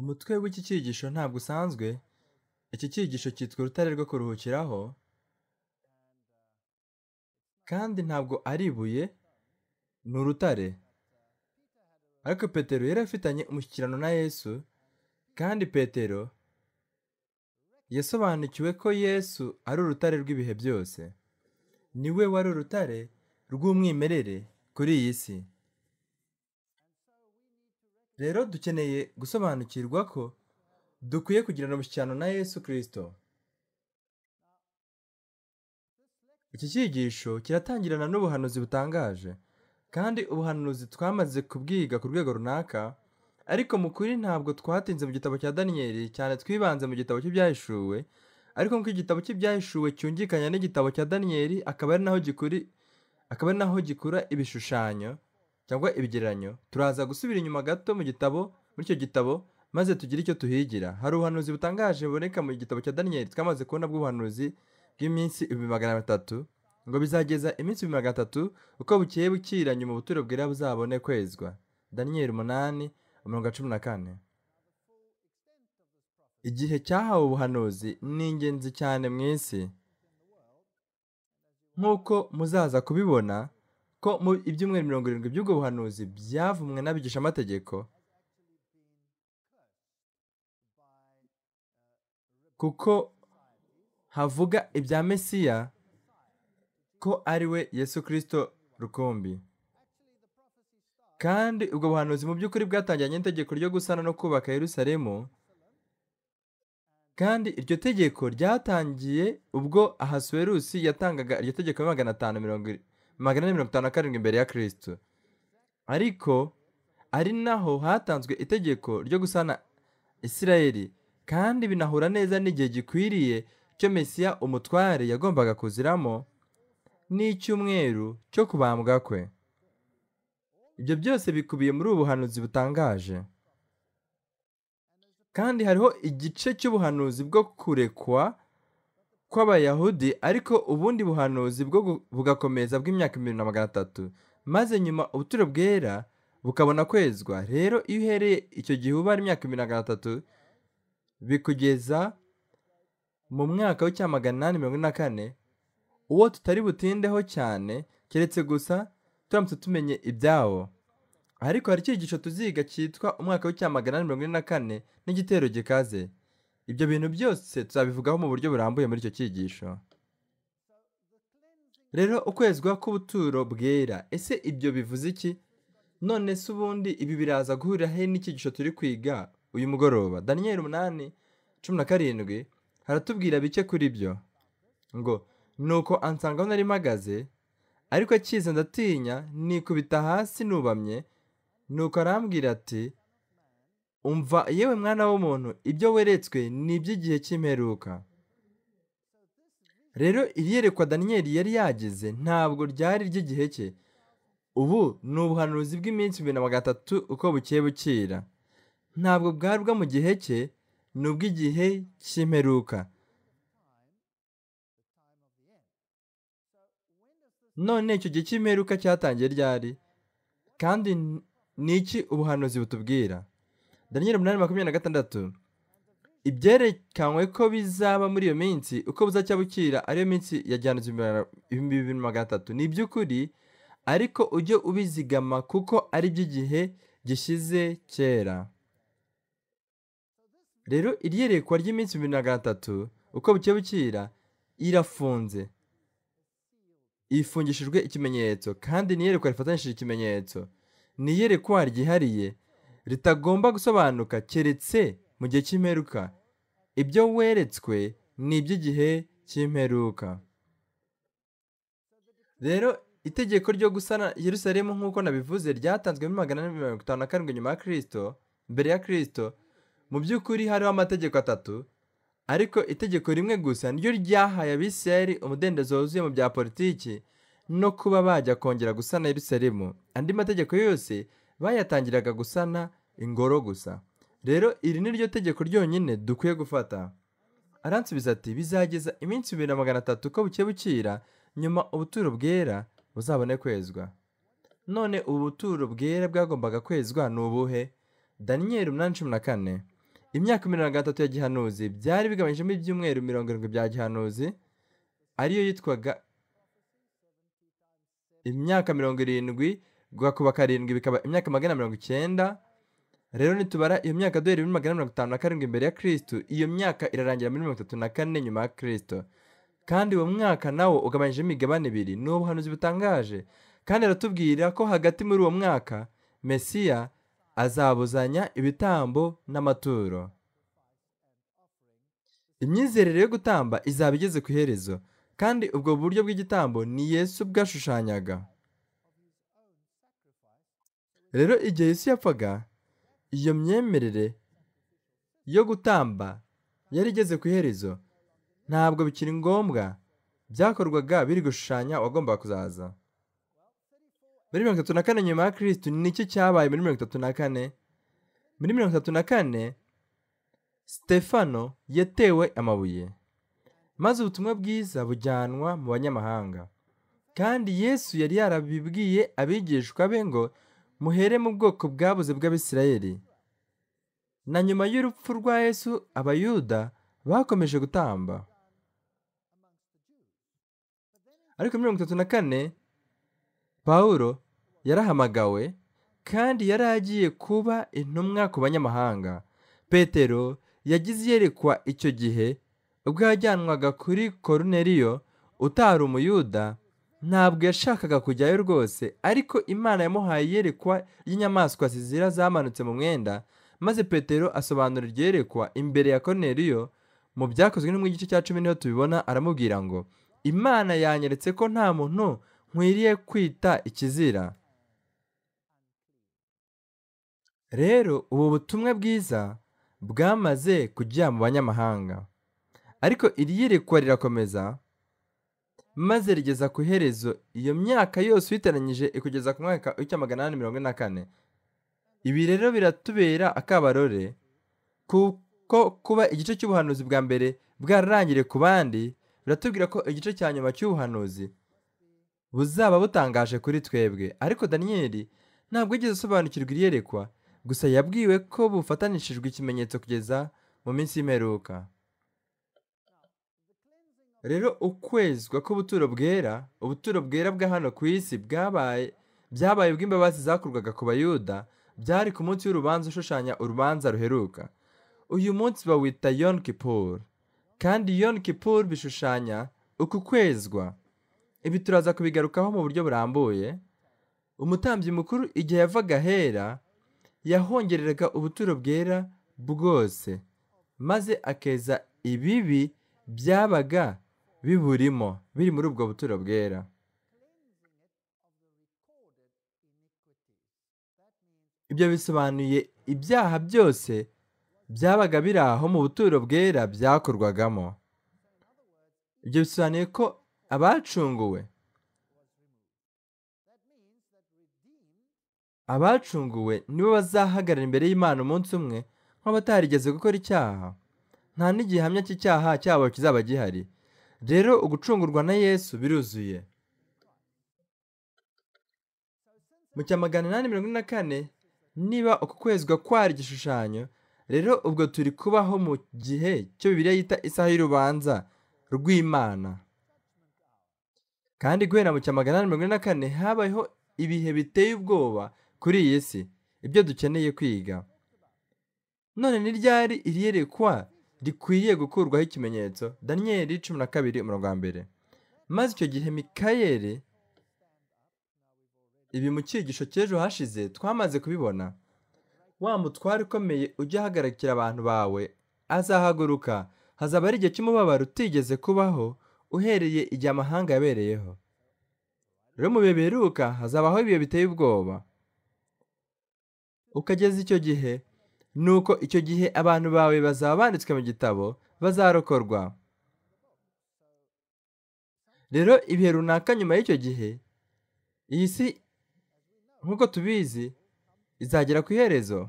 umutwe w'iki cyigisho ntabwo usanzwe iki cyigisho cyitwa urutare rwo kuruhukiraho kandi ntabwo ari ibuye ni urutare ariko petero yari afitanye umushyikirano na yesu kandi petero yasobanukiwe ko yesu ari urutare rw'ibihe byose niwe wari urutare rw'umwimerere kuri iyi si rero dukeneye gusobanukirwa ko dukwiye kugirana umushyikirano na yesu kirisito iki cyigisho kiratangirana n'ubuhanuzi butangaje kandi ubuhanuzi twamaze kubwiga ku rwego runaka ariko mu kuri ntabwo twatinze mu gitabo cya daniyeli cyane twibanze mu gitabo cy'ibyahishuwe ariko nk'uko igitabo cy'ibyahishuwe cyungikanya n'igitabo cya daniyeli akaba ari naho gikura ibishushanyo cyangwa ibigereranyo turaza gusubira inyuma gato mu gitabo muri icyo gitabo maze tugire icyo tuhigira hari ubuhanuzi butangaje buboneka mu gitabo cya daniyeli twamaze kubona bw'ubuhanuzi bw'iminsi ibihumbi magana atatu ngo bizageza iminsi ibihumbi magana atatu uko bukeye bukira nyuma ubuturo bwera buzabone kwezwa daniyeli umunani umurongo cumi na kane igihe cyahawe ubuhanuzi ni ingenzi cyane mu isi nk'uko muzaza kubibona ko mu ibyumweru mirongo irindwi by'ubwo buhanuzi byavumwe n'abigishamategeko kuko havuga ibya mesiya ko ari we yesu kirisito rukumbi kandi ubwo buhanuzi mu by'ukuri bwatangiranye n'itegeko ryo gusana no kubaka Yerusalemu kandi iryo tegeko ryatangiye ubwo ahasuwerusi yatangaga iryo tegeko magana atanu mirongo irindwi magana ane mirongo itanu na karindwi imbere ya kirisito ariko ari naho hatanzwe itegeko ryo gusana isirayeli kandi binahura neza n'igihe gikwiriye cyo mesiya umutware yagombaga kuziramo n'icyumweru cyo kubambwa kwe ibyo byose bikubiye muri ubu buhanuzi butangaje kandi hariho igice cy'ubuhanuzi bwo kurekwa kw'abayahudi ariko ubundi buhanuzi bwo bugakomeza bw'imyaka ibihumbi na magana atatu maze nyuma ubuturo bwera bukabona kwezwa rero iyo uhereye icyo gihe uba ari imyaka ibihumbi na magana atatu bikugeza mu mwaka w'icyamaganani mirongo ine na kane uwo tutari butindeho cyane keretse gusa turamutse tumenye ibyawo ariko hari icyigisho tuziga cyitwa umwaka w'icya magana mirongo ine na kane n'igitero gikaze ibyo bintu byose tuzabivugaho mu buryo burambuye muri icyo cyigisho rero ukwezwa k'ubuturo bwera ese ibyo bivuze iki none se ubundi ibi biraza guhurira he n'icyigisho turi kwiga uyu mugoroba daniyeli umunani cumi na karindwi haratubwira bike kuri byo ngo ni uko ansanga aho nari mpagaze ariko akize ndatinya nikubita hasi nubamye nuko arambwira ati umva yewe mwana w'umuntu ibyo weretswe ni iby'igihe cy'imperuka rero iyerekwa daniyeli yari yageze ntabwo ryari ry'igihe cye ubu ni ubuhanuzi bw'iminsi bibiri na gatatu uko bukeye bukira ntabwo bwari bwo mu gihe cye ni ubw'igihe cy'imperuka none icyo gihe cy'imperuka cyatangiye ryari kandi ni iki ubuhanuzi butubwira daniel umunani makumyabiri na gatandatu ibyerekanwe ko bizaba muri iyo minsi uko buzacya bukira ariyo minsi yajyana ibihumbi bibiri na magana atatu ni iby'ukuri ariko ujye ubizigama kuko ari iby'igihe gishyize kera rero iri ry'iminsi bibiri na magana atatu uko bukebukira irafunze ifungishijwe ikimenyetso kandi ni iyerekwa rifatanyishije ikimenyetso ni iyerekwa ryihariye ritagomba gusobanuka keretse mu gihe cy'imperuka ibyo weretswe ni iby'igihe cy'imperuka rero itegeko ryo gusana Yerusalemu nk'uko nabivuze ryatanzwe muri magana ane mirongo itanu na karindwi nyuma ya kirisito mbere ya kirisito mu by'ukuri hariho amategeko atatu ariko itegeko rimwe gusa niryo ryahaye abisirayeli umudendezo wuzuye mu bya politiki no kuba bajya kongera gusana Yerusalemu andi mategeko yose bayatangiraga gusana ingoro gusa rero iri ni ryo tegeko ryonyine dukwiye gufata aransubiza ati bizageza iminsi ibiri na magana atatu ko buke bukira nyuma ubuturo bwera buzabone kwezwa none ubu buturo bwera bwagombaga kwezwa ni ubuhe daniyeli umunani cumi na kane imyaka mirongo itatu ya gihanuzi byari bigabanyijemo ibyumweru mirongo irindwi bya gihanuzi ariyo yitwaga imyaka mirongo irindwi kuba karindwi bikaba imyaka magana mirongo icyenda rero nitubara iyo myaka duhereye muri magana mirongo itanu na karindwi imbere ya kirisitu iyo myaka irarangira muri mirongo itatu na kane nyuma ya kirisitu kandi uwo mwaka nawo ugabanyijemo imigabane ibiri ni ubuhanuzi butangaje kandi aratubwira ko hagati muri uwo mwaka mesiya azabuzanya ibitambo n'amaturo imyizerere yo gutamba izaba igeze ku iherezo kandi ubwo buryo bw'igitambo ni yesu bwashushanyaga rero igihe isi yapfaga iyo myemerere yo gutamba yari igeze ku iherezo ntabwo bikiri ngombwa byakorwaga biri gushushanya uwagombaga kuzaza muri mirongo itatu na kane nyuma ya kirisitu nicyo cyabaye muri mirongo itatu na kane muri mirongo itatu na kane Stefano yatewe amabuye maze ubutumwa bwiza bujyanwa mu banyamahanga kandi yesu yari yarabibwiye abigishwa be ngo muhere mu bwoko bwabuze bw'abisirayeli na nyuma y'urupfu rwa yesu abayuda bakomeje gutamba ariko mirongo itatu na kane pawulo yarahamagawe kandi yari agiye kuba intumwa ku banyamahanga petero yagize iyerekwa icyo gihe ubwo yajyanwaga kuri koruneriyo utari umuyuda ntabwo yashakaga kujyayo rwose ariko imana yamuhaye iyerekwa y’inyamaswa zizira zamanutse mu mwenda maze petero asobanura iryerekwa imbere ya Corneliyo mu byakozwe no mu gice cya cumi niho tubibona aramubwira ngo imana yanyeretse ko nta muntu nkwiriye kwita ikizira rero ubu butumwa bwiza bwamaze kujya mu banyamahanga ariko iri rirakomeza maze rigeza ku iherezo iyo myaka yose uyitaranyije ikugeza ku mwaka w'icya magana inani mirongo ine na kane ibi rero biratubera akabarore kuko kuba igice cy'ubuhanuzi bwa mbere bwararangiriye ku bandi biratubwira ko igice cya nyuma cy'ubuhanuzi buzaba butangaje kuri twebwe ariko daniyeli ntabwo yigeze asobanukirwa iyerekwa gusa yabwiwe ko bufatanishijwe ikimenyetso kugeza mu minsi y'imperuka rero ukwezwa k'ubuturo bwera ubuturo bwera bwa hano ku isi bwabaye byabaye ubw'imbabazi zakorwaga ku bayuda byari ku munsi w'urubanza ushushanya urubanza ruheruka uyu munsi bawita Yon Kippur kandi Yom Kippur bishushanya uku kwezwa ibi turaza kubigarukaho mu buryo burambuye umutambyi mukuru igihe yavaga ahera yahongereraga ubuturo bwera bwose maze akeza ibibi byabaga biburimo biri muri ubwo buturo bwera ibyo bisobanuye ibyaha byose byabaga biri aho mu buturo bwera byakorwagamo ibyo bisobanuye ko abacunguwe abacunguwe nibo bazahagarara imbere y'imana umunsi umwe nk'abatarigeze gukora icyaha nta n'igihamya cy'icyaha cyabo kizaba gihari rero ugucungurwa na yesu biruzuye mu cya magana inani mirongo ine na kane niba uku kwezi kwari igishushanyo rero ubwo turi kubaho mu gihe cyo bibiriya yita isaha y'urubanza rw'imana kandi guhera mu cya magana inani mirongo ine na kane habayeho ibihe biteye ubwoba kuri iyi si ibyo dukeneye kwiga none ni ryari iriyerekwa rikwiriye gukurwaho ikimenyetso daniyeli cumi na kabiri umurongo wa mbere maze icyo gihe mikayeli ibi mu cyigisho cy'ejo hashize twamaze kubibona wa mutware ukomeye ujya ahagarikira abantu bawe azahaguruka hazaba ari igihe cy'umubabaro utigeze kubaho uhereye igihe amahanga yabereyeho rero mu bihe biheruka hazabaho ibihe biteye ubwoba ukageza icyo gihe nuko icyo gihe abantu bawe bazaba banditswe mu gitabo bazarokorwa rero ibihe runaka nyuma y'icyo gihe iyi si nk'uko tubizi izagera ku iherezo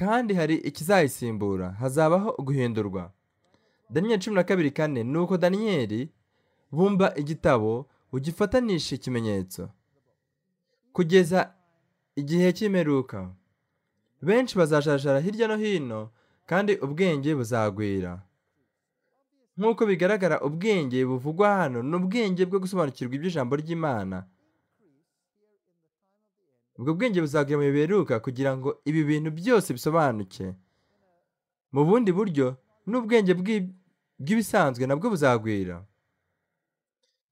kandi hari ikizayisimbura hazabaho guhindurwa daniyeli cumi na kabiri kane ni uko daniyeli bumba igitabo ugifatanisha ikimenyetso kugeza igihe cy'imeruka benshi bazajarajara hirya no hino kandi ubwenge buzagwira nk'uko bigaragara ubwenge buvugwa hano ni ubwenge bwo gusobanukirwa iby'ijambo ry'imana ubwo bwenge buzagwira mu biheruka kugira ngo ibi bintu byose bisobanuke mu bundi buryo n'ubwenge bw'ibisanzwe nabwo buzagwira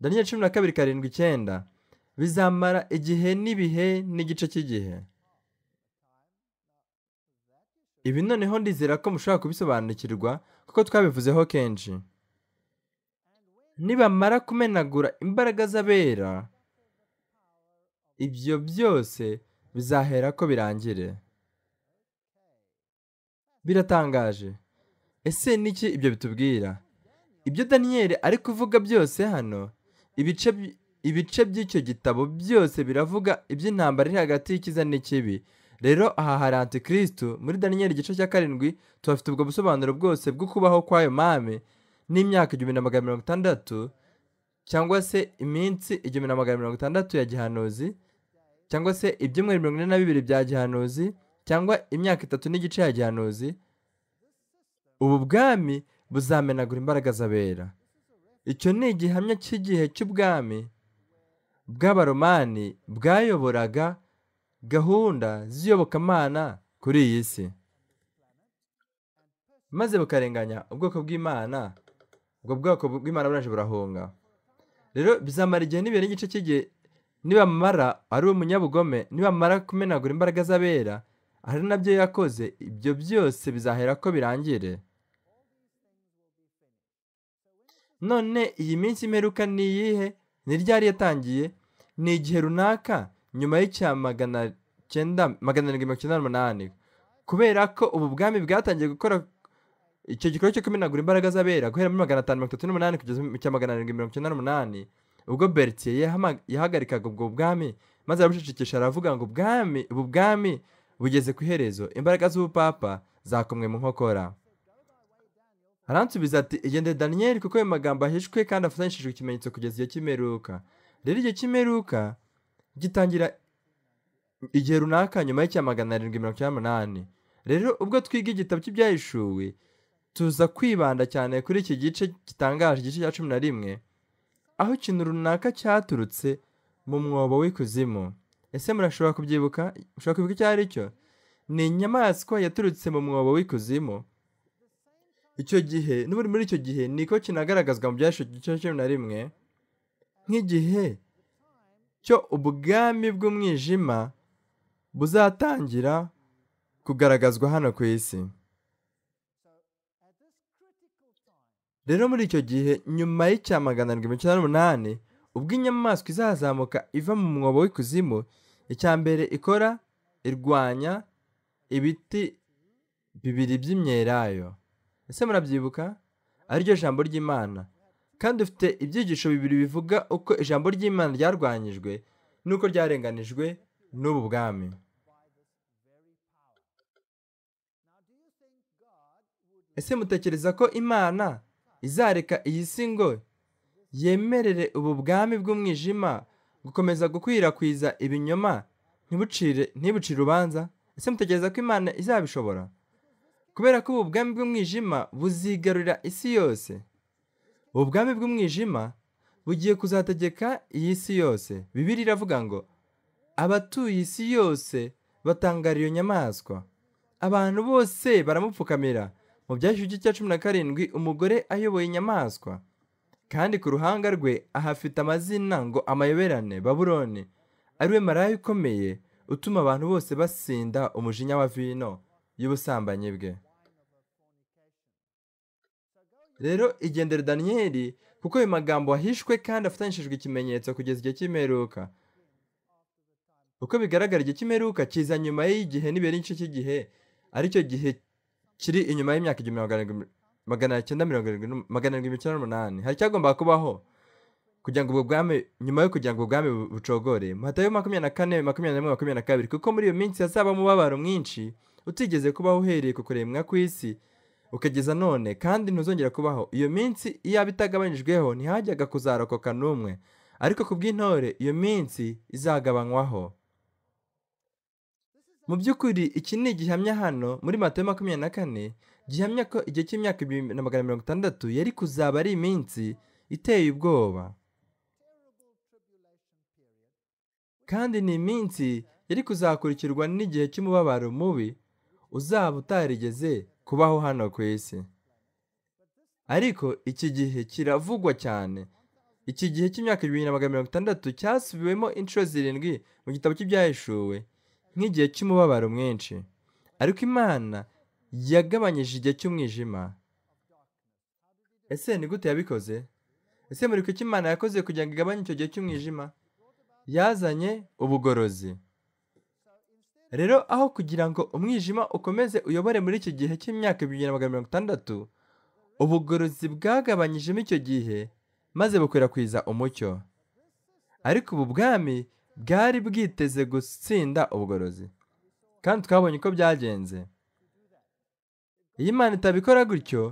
daniel cumi na kabiri karindwi icyenda bizamara igihe n'ibihe n'igice cy'igihe ibi noneho ndizera ko mushobora kubisobanukirwa kuko twabivuzeho kenshi nibamara kumenagura imbaraga z'abera ibyo byose bizahera ko birangire biratangaje ese niki ibyo bitubwira ibyo daniyeli ari kuvuga byose hano ibice ibice by'icyo gitabo byose biravuga iby'intambara iri hagati y'ikiza n'ikibi rero aha hari antikirisitu muri daniyeli igice cya karindwi tuhafite ubwo busobanuro bwose bwo kubaho kwayo mame n'imyaka igihumbi na magana mirongo itandatu cyangwa se iminsi igihumbi na magana mirongo itandatu ya gihanuzi cyangwa se ibyumweru mirongo ine na bibiri bya gihanuzi cyangwa imyaka itatu n'igice ya gihanuzi ubu bwami buzamenagura imbaraga z'abera icyo ni igihamya cy'igihe cy'ubwami bw'abaromani bwayoboraga gahunda z'iyobokamana kuri iyi si maze bukarenganya ubwoko bw'imana ubwo bwoko bw'imana buraje burahunga rero bizamara igihe n'ibintu n'igice cy'igihe nibamara ari umunyabugome nibamara kumenagura imbaraga z'abera ari nabyo yakoze ibyo byose bizahera ko birangire none iyi minsi imeruka ni iyihe ni ryari yatangiye ni igihe runaka nyuma y'icya magana cyenda magana arindwi mirongo icyenda n'umunani kubera ko ubu bwami bwatangiye gukora icyo gikorwa cyo kumenagura imbaraga z'abera guhera muri magana atanu mirongo itatu n'umunani kugeza mu cya magana arindwi mirongo icyenda n'umunani ubwo beritiye yahagarikaga ubwo bwami maze arabucecekesha aravuga ngo ubwami ubu bwami bugeze ku iherezo imbaraga z'ubupapa zakomwe mu nkokora aransubiza ati igende daniyeli kuko ayo magambo ahishwe kandi afatanyishijwe ikimenyetso kugeza iyo kimeruka rero iyo kimeruka gitangira igihe runaka nyuma y'icya magana arindwi mirongo icyenda n'umunani rero ubwo twiga igitabo cy'ibyahishuwe tuza kwibanda cyane kuri iki gice gitangaje igice cya cumi na rimwe aho ikintu runaka cyaturutse mu mwobo w'ikuzimu ese murashobora kubyibuka ushobora kwibuka icyo ari cyo ni inyamaswa yaturutse mu mwobo w'ikuzimu icyo gihe n'ubundi muri icyo gihe niko kinagaragazwa mu byasho cya cumi na rimwe nk'igihe cyo ubwami bw'umwijima buzatangira kugaragazwa hano ku isi rero muri icyo gihe nyuma y'icya magana arindwi mirongo icyenda n'umunani ubwo inyamaswa izazamuka iva mu mwobo w'ikuzimu icya mbere ikora irwanya ibiti bibiri by’imyerayo ese murabyibuka ariryo jambo ry'imana kandi dufite ibyigisho bibiri bivuga uko ijambo ry'imana ryarwanyijwe n'uko ryarenganijwe n'ubu bwami ese mutekereza ko imana izareka iyi si ngo yemerere ubu bwami bw'umwijima gukomeza gukwirakwiza ibinyoma ntibucire ntibucire urubanza ese mutekereza ko imana izabishobora kubera ko ubu bwami bw'umwijima buzigarurira isi yose ubwami bw'umwijima bugiye kuzategeka iyi si yose bibiri iravuga ngo abatuye isi yose batangara iyo nyamaswa abantu bose baramupfukamira mu byashyushyu by'icya cumi na karindwi umugore ayoboye inyamaswa kandi ku ruhanga rwe ahafite amazina ngo amayoberane baburone ariwe maraya ukomeye utuma abantu bose basinda umujinya wa vino y'ubusambanyi bwe rero igendere daniyeli kuko ayo magambo ahishwe kandi afatanyishijwe ikimenyetso kugeza igihe cy'imperuka uko bigaragara igihe cy'imperuka kiza nyuma y'igihe n'ibere igice cy'igihe aricyo gihe kiri inyuma y'imyaka igihumbi magana cyenda mirongo irindwi magana arindwi mirongo icyenda n'umunani hari icyagomba kubaho kugira ngo ubwo bwami nyuma yo kugira ngo ubwami bucogore matayo makumyabiri na kane makumyabiri n'imwe makumyabiri na kabiri kuko muri iyo minsi hazaba umubabaro mwinshi utigeze kubaho uhereye ku kuremwa isi, ukageza none kandi ntuzongera kubaho iyo minsi iyaba itagabanyijweho ntihajyaga kuzarokoka n'umwe ariko ku bw'intore iyo minsi izagabanywaho mu by'ukuri iki ni igihamya hano muri matayo makumyabiri na kane gihamya ko igihe cy'imyaka ibihumbi na magana mirongo itandatu yari kuzaba ari iminsi iteye ubwoba kandi ni iminsi yari kuzakurikirwa n'igihe cy'umubabaro mubi uzaba utarigeze kubaho hano ku isi ariko iki gihe kiravugwa cyane iki gihe cy'imyaka bibiri na magana mirongo itandatu cyasubiwemo inshuro zirindwi mu gitabo cy'ibyahishuwe nk'igihe cy'umubabaro mwinshi ariko imana yagabanyije igihe cy'umwijima ese ni gute yabikoze ese muri ko imana yakoze kugira ngo igabanye icyo gihe cy'umwijima yazanye ubugorozi rero aho kugira ngo umwijima ukomeze uyobore muri icyo gihe cy'imyaka ibihumbi na mirongo itandatu ubugorozi bwagabanyijemo icyo gihe maze bukwirakwiza umucyo ariko ubu bwami bwari bwiteze gutsinda ubugorozi kandi twabonye uko byagenze iyo imana itabikora gutyo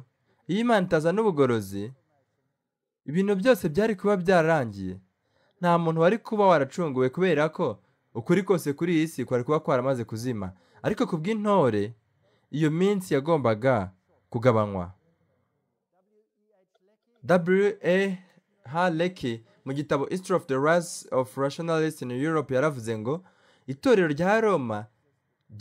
iyo imana itazana ubugorozi ibintu byose byari kuba byararangiye nta muntu wari kuba waracunguwe kubera ko ukuri kose kuri iyi si kwari kuba kwaramaze kuzima ariko ku bw'intore iyo minsi yagombaga kugabanywa W leki mu gitabo history of the rise of rationalist in europe yaravuze ngo itorero rya roma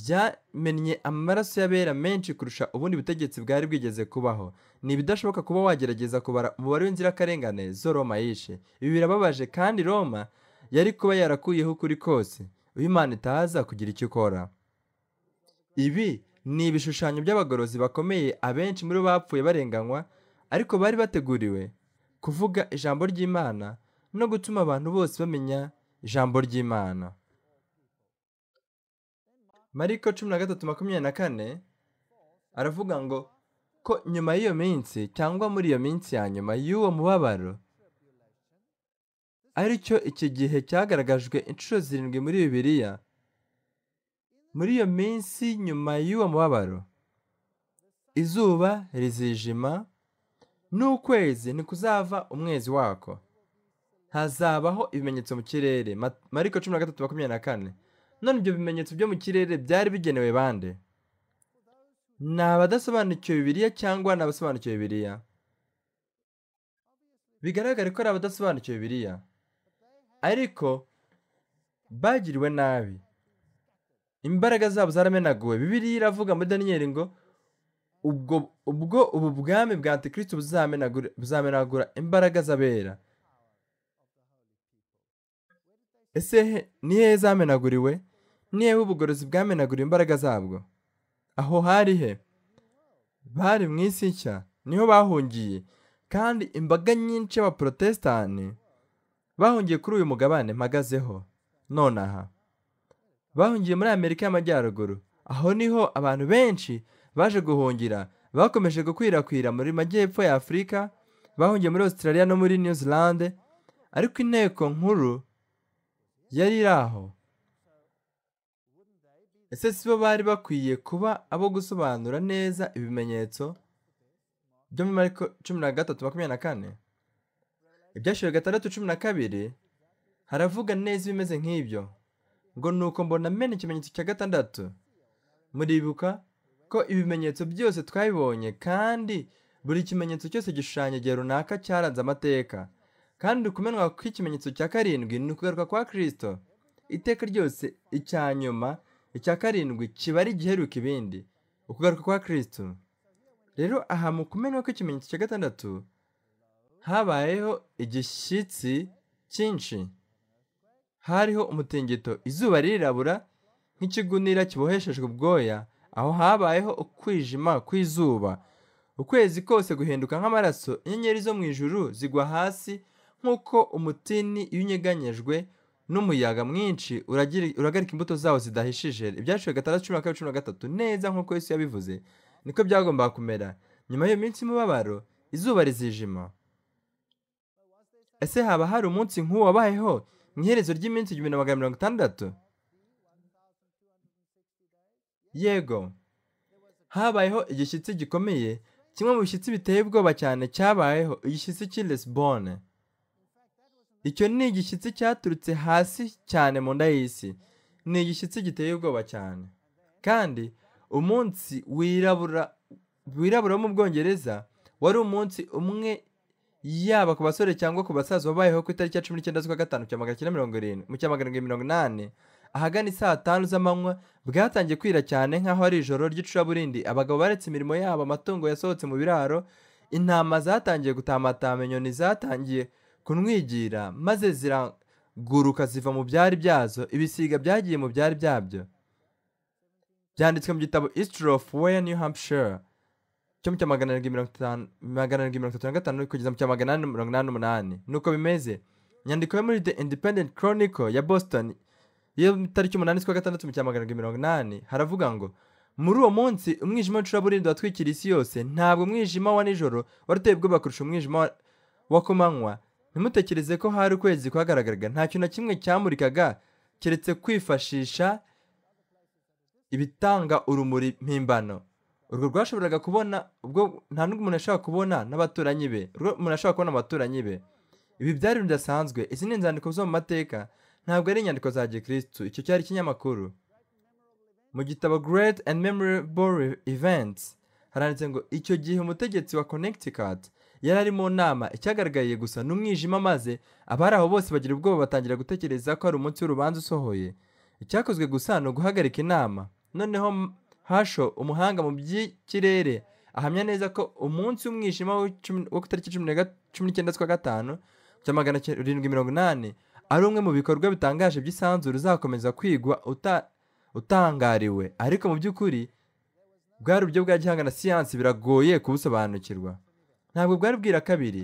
ryamennye amaraso y'abera menshi kurusha ubundi butegetsi bwari bwigeze kubaho ni ibidashoboka kuba wagerageza kubara umubare w'inzirakarengane zo roma yishe ibi birababaje kandi roma yari kuba yarakuyeho ukuri kose uyu imana itaza kugira icyo ikora ibi ni ibishushanyo by'abagorozi bakomeye abenshi muri bo bapfuye barenganywa ariko bari bateguriwe kuvuga ijambo ry'imana no gutuma abantu bose bamenya ijambo ry'imana mariko cumi na gatatu makumyabiri na kane aravuga ngo ko nyuma y'iyo minsi cyangwa muri iyo minsi ya nyuma y'uwo mubabaro ari cyo icyo gihe cyagaragajwe inshuro zirindwi muri bibiliya muri iyo minsi nyuma y'uwo mubabaro izuba rizijima n'ukwezi ntikuzava umwezi wako hazabaho ibimenyetso mu kirere mariko cumi na gatatu makumyabiri na kane none ibyo bimenyetso byo mu kirere byari bigenewe bande ni abadasobanukiwe bibiriya cyangwa ni abasobanukiwe bibiriya bigaragare ko ari abadasobanukiwe bibiriya ariko bagiriwe nabi imbaraga zabo zaramenaguwe bibiriya iravuga muri daniyeli ngo ubwo ubwo ubu bwami bwa antikristo buzamenagura imbaraga z'abera ese ni hehe zamenaguriwe ni hehe ubugorozi bwamenaguriwe imbaraga zabwo aho hari he bari mu isi nshya niho bahungiye kandi imbaga nyinshi y'abaporotesitani bahungiye kuri uyu mugabane mpagazeho nonaha bahungiye muri amerika y'amajyaruguru aho niho abantu benshi baje guhungira bakomeje gukwirakwira muri majyepfo ya afurika bahungiye muri australia no muri new zealand ariko inteko nkuru yari iri aho ese si bo bari bakwiye kuba abo gusobanura neza ibimenyetso byo muri mariko cumi na gatatu makumyabiri na kane ibyashyiriwe gatandatu cumi na kabiri haravuga neza ibimeze nk'ibyo ngo ni uko mbona amena ikimenyetso cya gatandatu muribuka ko ibimenyetso byose twabibonye kandi buri kimenyetso cyose gishushanya igihe runaka cyaranze amateka kandi ukumenwa kw'ikimenyetso cya karindwi ni ukugaruka kwa kirisito iteka ryose icya nyuma icya karindwi kiba ari igiheruka ibindi ukugaruka kwa kirisito rero aha mu kumenwa kw'ikimenyetso cya gatandatu habayeho igishyitsi cyinshi hariho umutingito izuba rirabura nk'ikigunira kiboheshejwe ubwoya aho habayeho ukwijima kw'izuba ukwezi kose guhinduka nk'amaraso inyenyeri zo mu ijuru zigwa hasi nk'uko umutini iyo unyeganyejwe n'umuyaga mwinshi uragarika imbuto zawo zidahishije ibyaciro gatandatu cumi na kabiri cumi na gatatu neza nk'uko isi yabivuze niko byagombaga kumera nyuma y'iyo minsi y'umubabaro izuba rizijima ese haba hari umunsi nk'uwo wabayeho mu iherezo ry'iminsi igihumbi na magana mirongo itandatu yego habayeho igishyitsi gikomeye kimwe mu bishyitsi biteye ubwoba cyane cyabayeho igishyitsi cy'i lesbone icyo ni igishyitsi cyaturutse hasi cyane mu nda y'isi ni igishyitsi giteye ubwoba cyane kandi umunsi wirabura wirabura mu bwongereza wari umunsi umwe yaba ku basore cyangwa ku basaza babayeho ku itariki ya cumi n'icyenda z'ukwa gatanu cya magana cyenda mirongo irindwi mu cya magana mirongo inani ahagana saa tanu z'amanywa bwatangiye kwira cyane nk'aho ari ijoro ry'icuraburindi abagabo baretse imirimo yabo amatungo yasohotse mu biraro intama zatangiye gutamatama inyoni zatangiye kunwigira maze ziraguruka ziva mu byari byazo ibisiga byagiye mu byari byabyo byanditswe mu gitabo East of weya New hampshire cyo mu cya magana arindwi mirongo itanu magana arindwi mirongo itatu na gatanu kugeza mu cya magana ane mirongo inani n'umunani nuko bimeze inyandiko yo muri the independent chronicle ya boston iyo tariki umunani z'ukwa gatandatu mu cya magana arindwi mirongo inani haravuga ngo muri uwo munsi umwijima w'icuraburindi watwikira isi yose ntabwo umwijima wa nijoro wari uteye ubwoba kurusha umwijima wa kumanywa ntimutekereze ko hari ukwezi kwagaragaraga ntacyo na kimwe cyamurikaga keretse kwifashisha ibitanga urumuri mpimbano urwo rwashoboraga kubona ubwo nta n'ubwo umuntu yashobora kubona n'abaturanyi be urwo umuntu ashobora kubona abaturanyi be ibi byari bidasanzwe izi ni inzandiko zo mu mateka ntabwo ari inyandiko za gikirisitu icyo cyari ikinyamakuru mu gitabo great and memorable events haranditse ngo icyo gihe umutegetsi wa connecticut yari ari mu nama icyagaragaye gusa ni umwijima maze abari aho bose bagira ubwoba batangira gutekereza ko hari umunsi w'urubanza usohoye icyakozwe gusa ni uguhagarika inama noneho hasho umuhanga mu by'ikirere ahamya neza ko umunsi w'umwijima wo ku itariki cumi n'icyenda z'ukwa gatanu cya magana arindwi mirongo inani ari umwe mu bikorwa bitangaje by'isanzure uzakomeza kwigwa utangariwe ariko mu by'ukuri bwari uburyo bwa gihanga na siyansi biragoye kubusobanukirwa ntabwo bwari bwira kabiri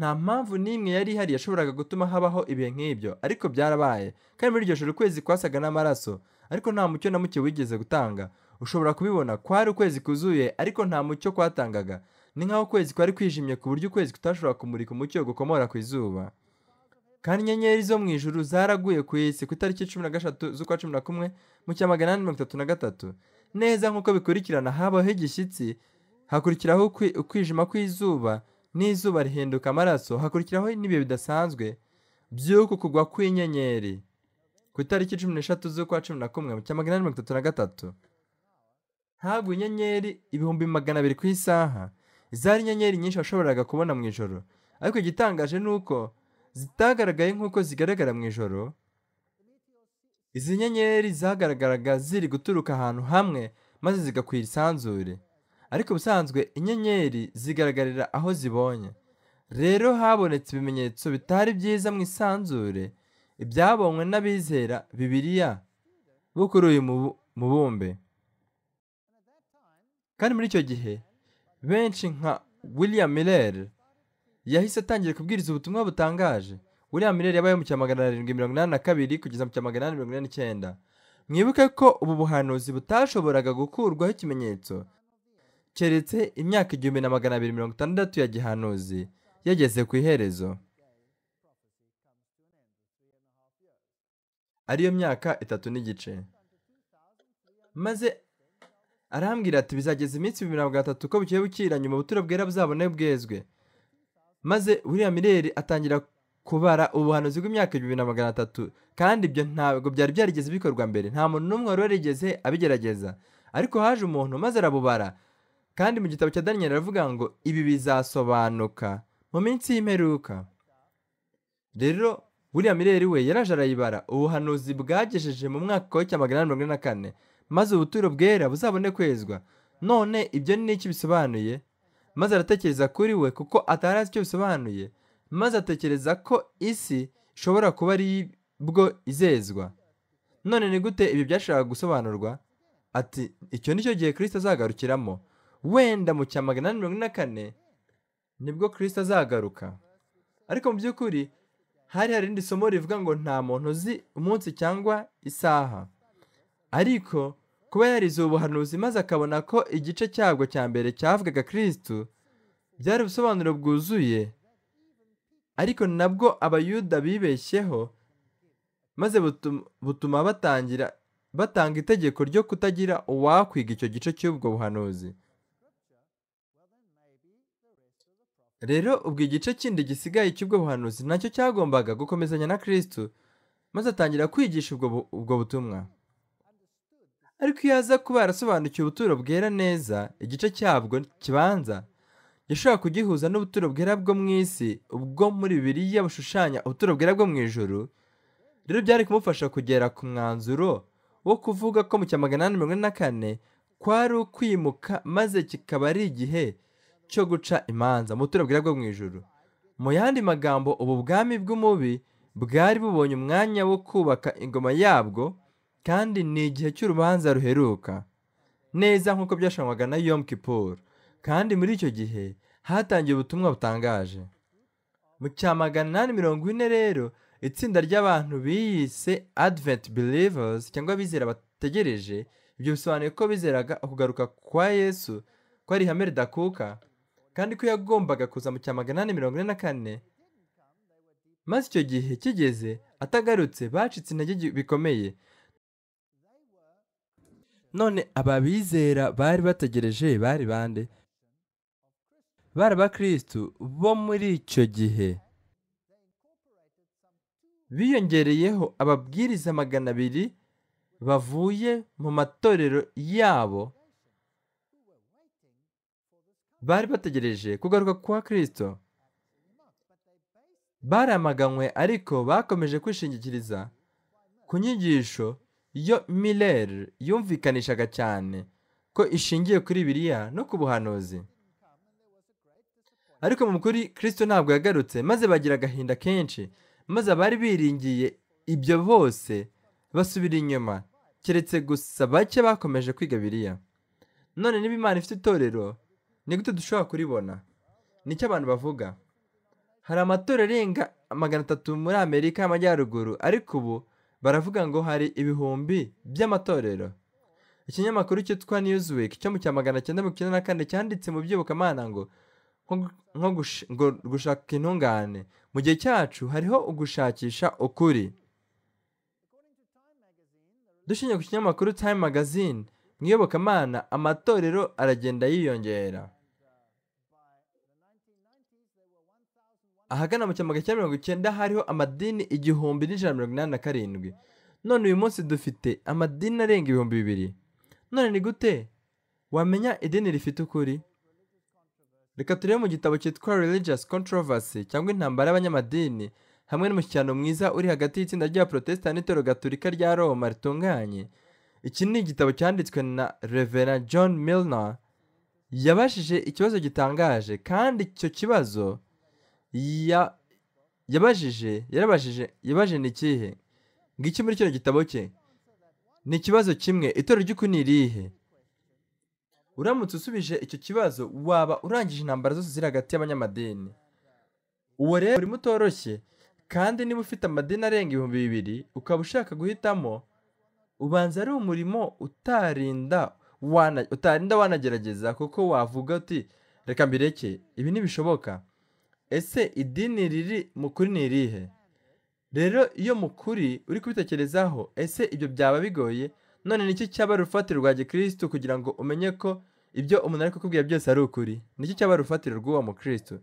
nta mpamvu n'imwe yari ihari yashoboraga gutuma habaho ibihe nk'ibyo ariko byarabaye kandi muri iryo joro ukwezi kwasaga n'amaraso ariko nta mucyo na muke wigeze gutanga ushobora kubibona kwari ukwezi kuzuye ariko nta mucyo kwatangaga ni nk'aho ukwezi kwari kwijimye ku buryo ukwezi kutashobora kumurika umucyo gukomora ku izuba kandi inyenyeri zo mu ijuru zaraguye ku isi ku itariki cumi na gatatu z'ukwa cumi na kumwe mu cya magana ane mirongo itatu na gatatu neza nk'uko bikurikirana habaho igishyitsi hakurikiraho ukwijima kw'izuba n'izuba rihinduka amaraso hakurikiraho n'ibihe bidasanzwe by'uku kugwa kw'inyenyeri ku itariki cumi n'eshatu z'ukwa cumi na kumwe mu cya magana ane mirongo itatu na gatatu ntabwo inyenyeri ibihumbi magana abiri ku isaha zari inyenyeri nyinshi washoboraga kubona mu ijoro ariko igitangaje ni uko zitagaragaye nk'uko zigaragara mu ijoro izi nyenyeri zagaragaraga ziri guturuka ahantu hamwe maze zigakwira isanzure ariko ubusanzwe inyenyeri zigaragarira aho zibonye rero habonetse ibimenyetso bitari byiza mu isanzure ibyabonywe n'abizera bibiriya bo kuri uyu mubumbe kandi muri icyo gihe benshi nka william miller yahise atangira kubwiriza ubutumwa butangaje william miller yabaye mu cya magana arindwi mirongo inani na kabiri kugeza mu cya magana inani mirongo inani n'icyenda mwibuke ko ubu buhanuzi butashoboraga gukurwaho ikimenyetso keretse imyaka igihumbi na magana abiri mirongo itandatu ya gihanuzi yageze ku iherezo ariyo myaka itatu n'igice maze arambwira ati bizageza iminsi bibiri mirongo itatu ko bugiye bukira nyuma ubuturo bwera buzabone bwezwe maze william Mireri atangira kubara ubuhanuzi bw'imyaka ibihumbi na magana atatu kandi ibyo ntabwo byari byarigeze bikorwa mbere nta muntu n'umwe wari warigeze abigerageza ariko haje umuntu maze arabubara kandi mu gitabo cya daniel aravuga ngo ibi bizasobanuka mu minsi y'imperuka rero william Mireri we yaraje arayibara ubuhanuzi bwagejeje mu mwaka w'icya magana mirongo ine na kane maze ubuturo bwera buzabone kwezwa none ibyo ni n'iki bisobanuye maze aratekereza kuri we kuko atari azi icyo bisobanuye maze atekereza ko isi ishobora kuba ari bwo izezwa none ni gute ibi byashakaga gusobanurwa ati icyo nicyo gihe kirisita azagarukiramo wenda mu cya magana ane mirongo ine na kane nibwo kirisita azagaruka ariko mu by'ukuri hari hari irindi somo rivuga ngo nta muntu uzi umunsi cyangwa isaha ariko kuba yarize ubuhanuzi maze akabona ko igice cyabwo cya mbere cyavugaga Kristu byari ubusobanuro bwuzuye ariko nabwo abayuda bibeshyeho maze butuma batangira batanga itegeko ryo kutagira uwakwiga icyo gice cy'ubwo buhanuzi rero ubwo igice kindi gisigaye cy'ubwo buhanuzi nacyo cyagombaga gukomezanya na Kristu maze atangira kwigisha ubwo butumwa ariko iyo aza kuba yarasobanukiwe ubuturo bwera neza igice cyabwo kibanza yashobora kugihuza n'ubuturo bwera bwo mu isi ubwo muri bibiriya bushushanya ubuturo bwera bwo mu ijoro rero byari kumufasha kugera ku mwanzuro wo kuvuga ko mu cya magana inani mirongo ine na kane kwari ukwimuka maze kikaba ari igihe cyo guca imanza mu buturo bwera bwo mu ijoro mu yandi magambo ubu bwami bw'umubi bwari bubonye umwanya wo kubaka ingoma yabwo kandi ni igihe cy'urubanza ruheruka neza nk'uko byashanywaga na yom kipur kandi muri icyo gihe hatangiye ubutumwa butangaje mu cya magana inani mirongo ine rero itsinda ry'abantu biyise advent believers cyangwa bizera bategereje ibyo bisobanuye ko bizeraga kugaruka kwa yesu ko ari ihame ridakuka kandi ko yagombaga kuza mu cya magana inani mirongo ine na kane maze icyo gihe kigeze atagarutse bacitse intege bikomeye none ababizera bari bategereje bari bande bari abakirisitu bo muri icyo gihe biyongereyeho ababwiriza magana abiri bavuye mu matorero yabo bari bategereje kugaruka kwa kirisito baramaganywe ariko bakomeje kwishingikiriza ku nyigisho yo milere yumvikanishaga cyane ko ishingiye kuri biriya no ku buhanuzi ariko mu kuri kirisito ntabwo yagarutse maze bagira agahinda kenshi maze abari biringiye ibyo bose basubira inyuma keretse gusa bake bakomeje kwiga biriya none niba imana ifite itorero ni gute dushobora kuribona nicyo abantu bavuga hari amatorero arenga magana atatu muri amerika y'amajyaruguru ariko ubu baravuga ngo hari ibihumbi by'amatorero ikinyamakuru cyitwa newsweek cyo mu cya magana cyenda mirongo icyenda na kane cyanditse mu by'ibukamana ngo nko gushaka intungane mu gihe cyacu hariho ugushakisha ukuri dushingiye ku kinyamakuru time magazine mu iyobokamana amatorero aragenda yiyongera ahagana mu cyambaga cya mirongo icyenda hariho amadini igihumbi n'ijana mirongo inani na karindwi none uyu munsi dufite amadini arenga ibihumbi bibiri none ni gute wamenya idini rifite ukuri reka turebe mu gitabo cyitwa religious controversy cyangwa intambara y'abanyamadini hamwe n'umushyikirano mwiza uri hagati y'itsinda ry'abaporotesitanti n'itero gaturika rya roma ritunganye iki ni igitabo cyanditswe na revera john milner yabashije ikibazo gitangaje kandi icyo kibazo yabajije yarabajije yabajije ni ikihe iki muri kino gitabo cye ni ikibazo kimwe itorero ry'ukuri ni irihe uramutse usubije icyo kibazo waba urangije intambara zose ziri hagati y'abanyamadini uwo rero urimo utoroshye kandi niba ufite amadini arenga ibihumbi bibiri ukaba ushaka guhitamo ubanza ari umurimo utarinda utarinda wanagerageza kuko wavuga uti reka mbireke ibi ntibishoboka ese idini riri mu kuri ni irihe rero iyo mu kuri uri kubitekerezaho ese ibyo byaba bigoye none ni iki cyaba rufatiro rwa gikirisitu kugira ngo umenye ko ibyo umuntu ari kukubwira byose ari ukuri ni iki cyaba rufatiro rw'uwo mukirisitu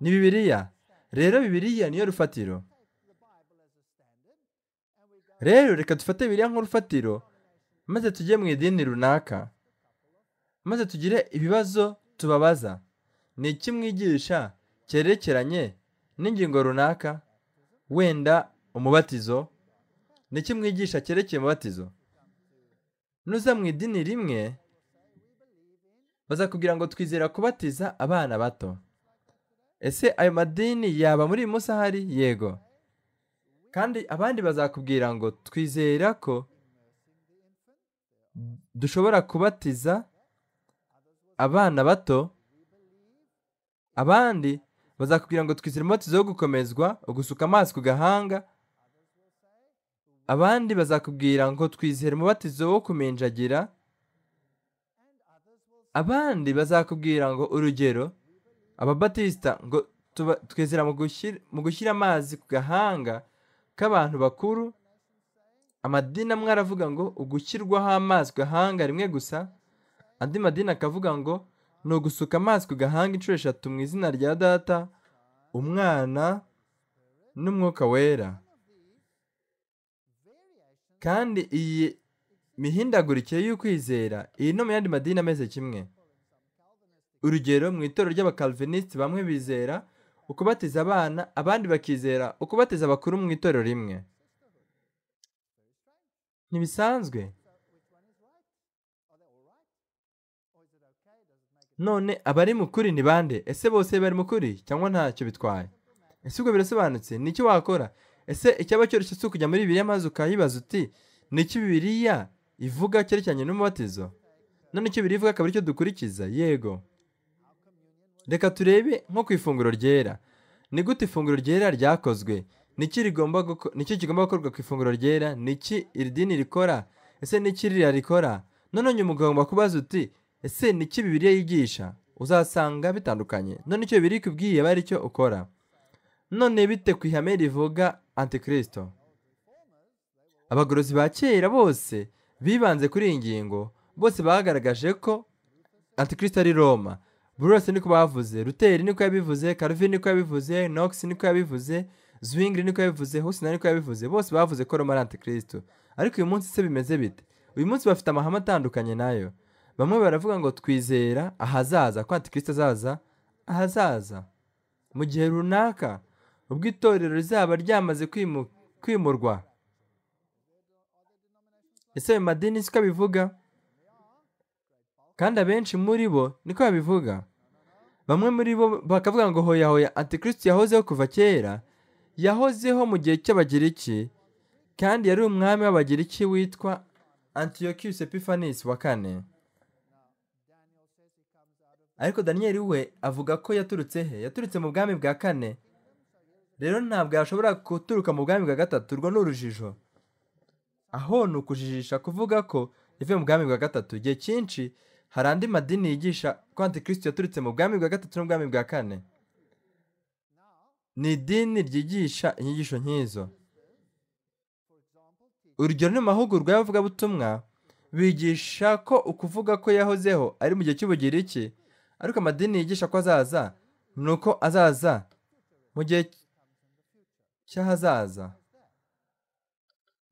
ni bibiriya rero bibiriya niyo rufatiro rero reka dufate bibiriya nk'urufatiro maze tujye mu idini runaka maze tugire ibibazo tubabaza ni iki mwigisha cyerekeranye n'ingingo runaka wenda umubatizo ni iki mwigisha cyerekeye umubatizo nuza mu idini rimwe baza kugira ngo twizera kubatiza abana bato ese ayo madini yaba muri iyi munsi ahari yego kandi abandi bazakubwira ngo twizera ko dushobora kubatiza abana bato abandi bazakubwira ngo twizere imibatizo yo gukomezwa ugusuka amazi ku gahanga abandi bazakubwira ngo twizere umubatizo wo kuminjagira abandi bazakubwira ngo urugero ababatisita ngo twizera mu gushyira amazi ku gahanga k'abantu bakuru amadini amwe aravuga ngo ugushyirwaho amazi ku gahanga rimwe gusa andi madini akavuga ngo ni ugusuka amazi ku gahanga inshuro eshatu mu izina rya data umwana n'umwuka wera kandi iyi mihindagurikire y'ukwizera iyi no mu yandi madini ameze kimwe urugero mu itorero ry'abakarivinisiti bamwe bizera ukubatiza abana abandi bakizera ukubatiza abakuru mu itorero rimwe ntibisanzwe none abari mu kuri ni bande ese bose bari mu kuri cyangwa ntacyo bitwaye ese ubwo birasobanutse ni iki wakora ese icyaba cyoroshye si ukujya muri bibiriya maze ukayibaza uti ni iki bibiriya ivuga cyerekeranye n'umubatizo none icyo bibiriya ivuga akaba aricyo dukurikiza yego reka turebe nko ku ifunguro ryera ni gute ifunguro ryera ryakozwe niki kigomba gukorwa ku ifunguro ryera niki iri dini rikora ese niki ririya rikora none uyu mugabo kubaza uti ese iki bibiriya yigisha uzasanga bitandukanye none icyo bibiri ikubwiye aba aricyo ukora none bite ku ihame rivuga antikristo abagorozi ba kera bose bibanze kuri iyi ngingo bose bagaragaje ko antikristo ari roma buri wese niko bavuze ruteri niko yabivuze karuvi niko yabivuze nogisi niko yabivuze zwingiri niko yabivuze husina niko yabivuze bose bavuze ko roma ari antikirisito ariko uyu munsi se bimeze bite uyu munsi bafite amahame atandukanye nayo bamwe baravuga ngo twizera ahazaza ko antikristo azaza ahazaza mu gihe runaka ubwo itorero rizaba ryamaze kwimurwa ese ayo madini siko abivuga kandi abenshi muri bo niko babivuga bamwe muri bo bakavuga ngo hoya hoya antikristo yahozeho kuva kera yahozeho mu gihe cy'abagiriki kandi yari umwami w'abagiriki witwa antiyokiyusi epifanis wa kane ariko daniyeli we avuga ko yaturutse he yaturutse mu bwami bwa kane rero ntabwo yashobora guturuka mu bwami bwa gatatu urwo ni urujijo aho ni ukujijisha kuvuga ko yavuye mu bwami bwa gatatu igihe cyinshi hari andi madini yigisha ko antikirisiti yaturutse mu bwami bwa gatatu n'ubwami bwa kane ni idini ryigisha inyigisho nk'izo urugero ni mahugurwa y'abavugabutumwa bigisha ko ukuvuga ko yahozeho ari mu gihe iki ariko amadini yigisha ko azaza ni uko azaza mu gihe cy'ahazaza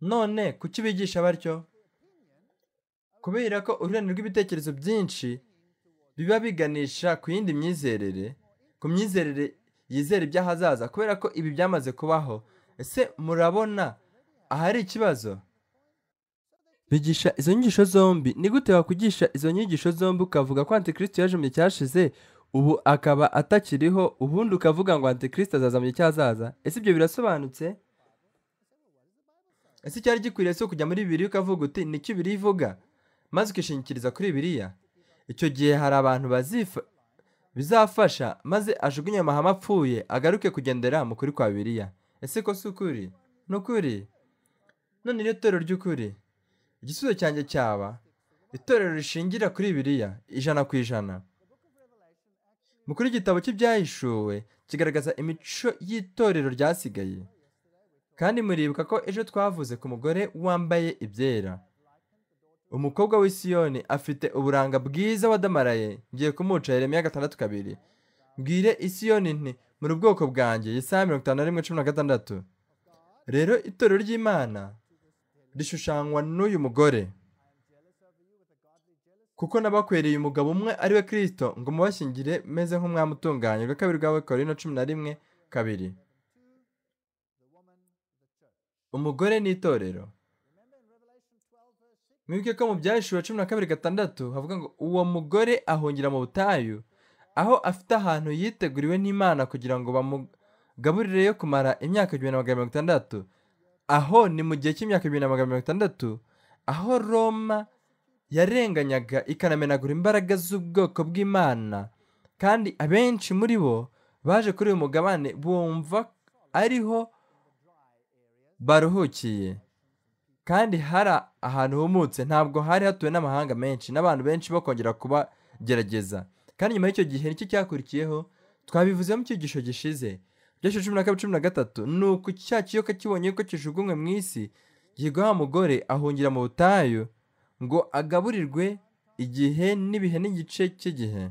none kuki bigisha batyo kubera ko uruhare rw'ibitekerezo byinshi biba biganisha ku yindi myizerere ku myizerere yizera iby'ahazaza kubera ko ibi byamaze kubaho ese murabona ahari ikibazo bigisha izo nyigisho zombi ni gute wakugisha izo nyigisho zombi ukavuga ko antikristo yaje mu cyashize ubu akaba atakiriho ubundi ukavuga ngo antikristo azaza mu gihe cyazaza ese ibyo birasobanutse ese icyari gikwiriye si ukujya muri bibiri ukavuga uti nicyo ibiri ivuga maze ukishingikiriza kuri biriya icyo gihe hari abantu bazifu bizafasha maze ajugunye amahame apfuye agaruke kugendera mu kuri kwa biriya ese ko si ukuri ni ukuri none iryo torero ry'ukuri igisubizo cyanjye cyaba itorero rishingira kuri biriya ijana ku ijana mu kuri igitabo cy'ibyahishuwe kigaragaza imico y'itorero ryasigaye kandi muribuka ko ejo twavuze ku mugore wambaye ibyera umukobwa w'isiyoni afite uburanga bwiza wadamaraye ngiye kumuca Yeremiya gatandatu kabiri bwire isiyoni nti muri ubwoko bwanjye yisaya mirongo itanu na rimwe cumi na gatandatu rero itorero ry'imana rishushanywa n'uyu mugore kuko n'abakwereye umugabo umwe ari we kirisito ngo mubashingire meze nk'umwamutunganye rwa kabiri bwawe korino cumi na rimwe kabiri umugore n'itorero mwibuke ko mu byahishura cumi na kabiri gatandatu havuga ngo uwo mugore ahungira mu butayu aho afite ahantu yiteguriwe n'imana kugira ngo bamugaburire yo kumara imyaka igihumbi na magana mirongo itandatu aho ni mu gihe cy'imyaka bibiri na magana mirongo itandatu aho roma yarenganyaga ikanamenagura imbaraga z'ubwoko bw'imana kandi abenshi muri bo baje kuri uyu mugabane bumva ariho baruhukiye kandi hari ahantu humutse ntabwo hari hatuwe n'amahanga menshi n'abantu benshi bo kongera kubagerageza kandi nyuma y'icyo gihe nicyo cyakurikiyeho twabivuze mu cyigisho gishize byashyira cumi na kabiri cumi na gatatu ni uku cya kiyoka kibonye ko kijugunywe mu isi gihe umugore ahungira mu butayu ngo agaburirwe igihe n'ibihe n'igice cy'igihe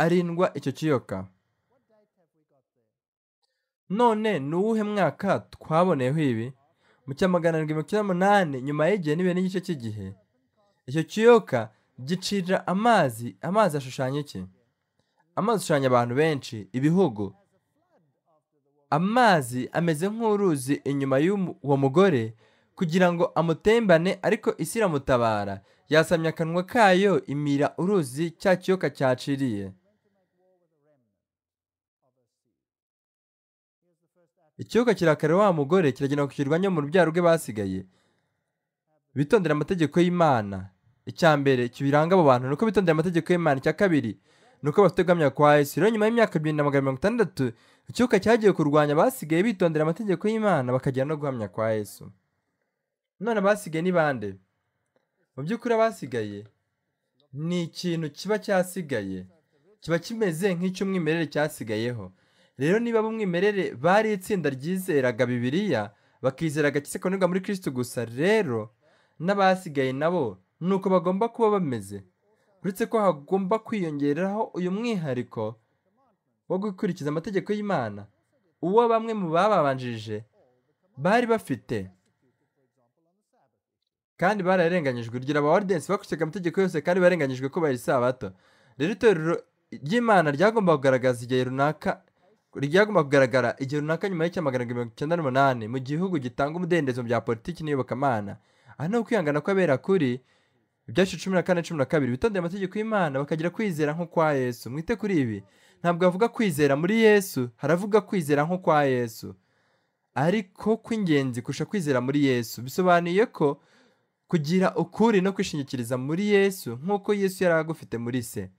arindwa icyo kiyoka none ni uwuhe mwaka twaboneyeho ibi mu cya magana arindwi mirongo icyenda n'umunani nyuma y'igihe n'ibihe n'igice cy'igihe icyo kiyoka gicira amazi amazi ashushanya iki amazi ashushanya abantu benshi ibihugu amazi ameze nk'uruzi inyuma y'uwo mugore kugira ngo amutembane ariko isi iramutabara yasamye akanwa kayo imira uruzi cya kiyoka cyaciriye ikiyoka kirakara wa mugore kiragenda kukirwanya mu rubyaro rwe basigaye bitondera amategeko y'imana icya mbere kibiranga abo bantu ni uko bitondera amategeko y'imana icya kabiri ni uko bafite kwa yesu rero nyuma y'imyaka bibiri na magana mirongo itandatu icyuka cyagiye kurwanya basigaye bitondera amategeko y'imana bakagera no guhamya kwa yesu none abasigaye ni bande mu by'ukuri abasigaye ni ikintu kiba cyasigaye kiba kimeze nk'icy'umwimerere cyasigayeho rero niba b'umwimerere bari itsinda ryizeraga bibiliya bakizera agakiza kabonerwa muri kirisitu gusa rero n'abasigaye nabo ni uko bagomba kuba bameze uretse ko hagomba kwiyongeraho uyu mwihariko wo gukurikiza amategeko y'imana uwo bamwe mu bababanjije bari bafite kandi bararenganyijwe urugero abawaridesi bakurikije amategeko yose kandi barenganyijwe ko bari isabato rero itorero ry'imana ryagomba kugaragaza igihe runaka ryagomba kugaragara igihe runaka nyuma y'icyamaganarindwi mirongo icyenda n'umunani mu gihugu gitanga umudendezo bya politiki n'iyobokamana aha ni ukwihangana kw'abera kuri ibyashe cumi na kane cumi na kabiri bitondeye amategeko y'imana bakagira kwizera kwa yesu mwite kuri ibi ntabwo havuga kwizera muri yesu haravuga kwizera nko kwa yesu ariko kw'ingenzi kurusha kwizera muri yesu bisobanuye ko kugira ukuri no kwishingikiriza muri yesu nk'uko yesu yari agufite muri se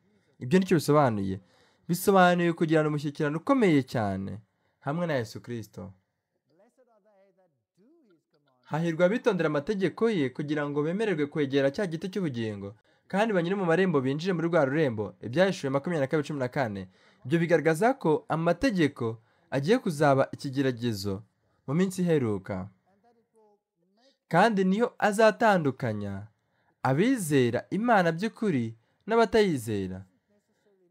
ibyo nicyo bisobanuye bisobanuye kugirana umushyikirano ukomeye cyane hamwe na yesu kirisito hahirwa abitondera amategeko ye kugira ngo bemererwe kwegera cya gito cy'ubugingo kandi banyure mu marembo binjire muri rwa rurembo ibyahishuwe makumyabiri na kabiri cumi na kane ibyo bigaragaza ko amategeko agiye kuzaba ikigeragezo mu minsi iheruka kandi niyo azatandukanya abizera imana by'ukuri n'abatayizera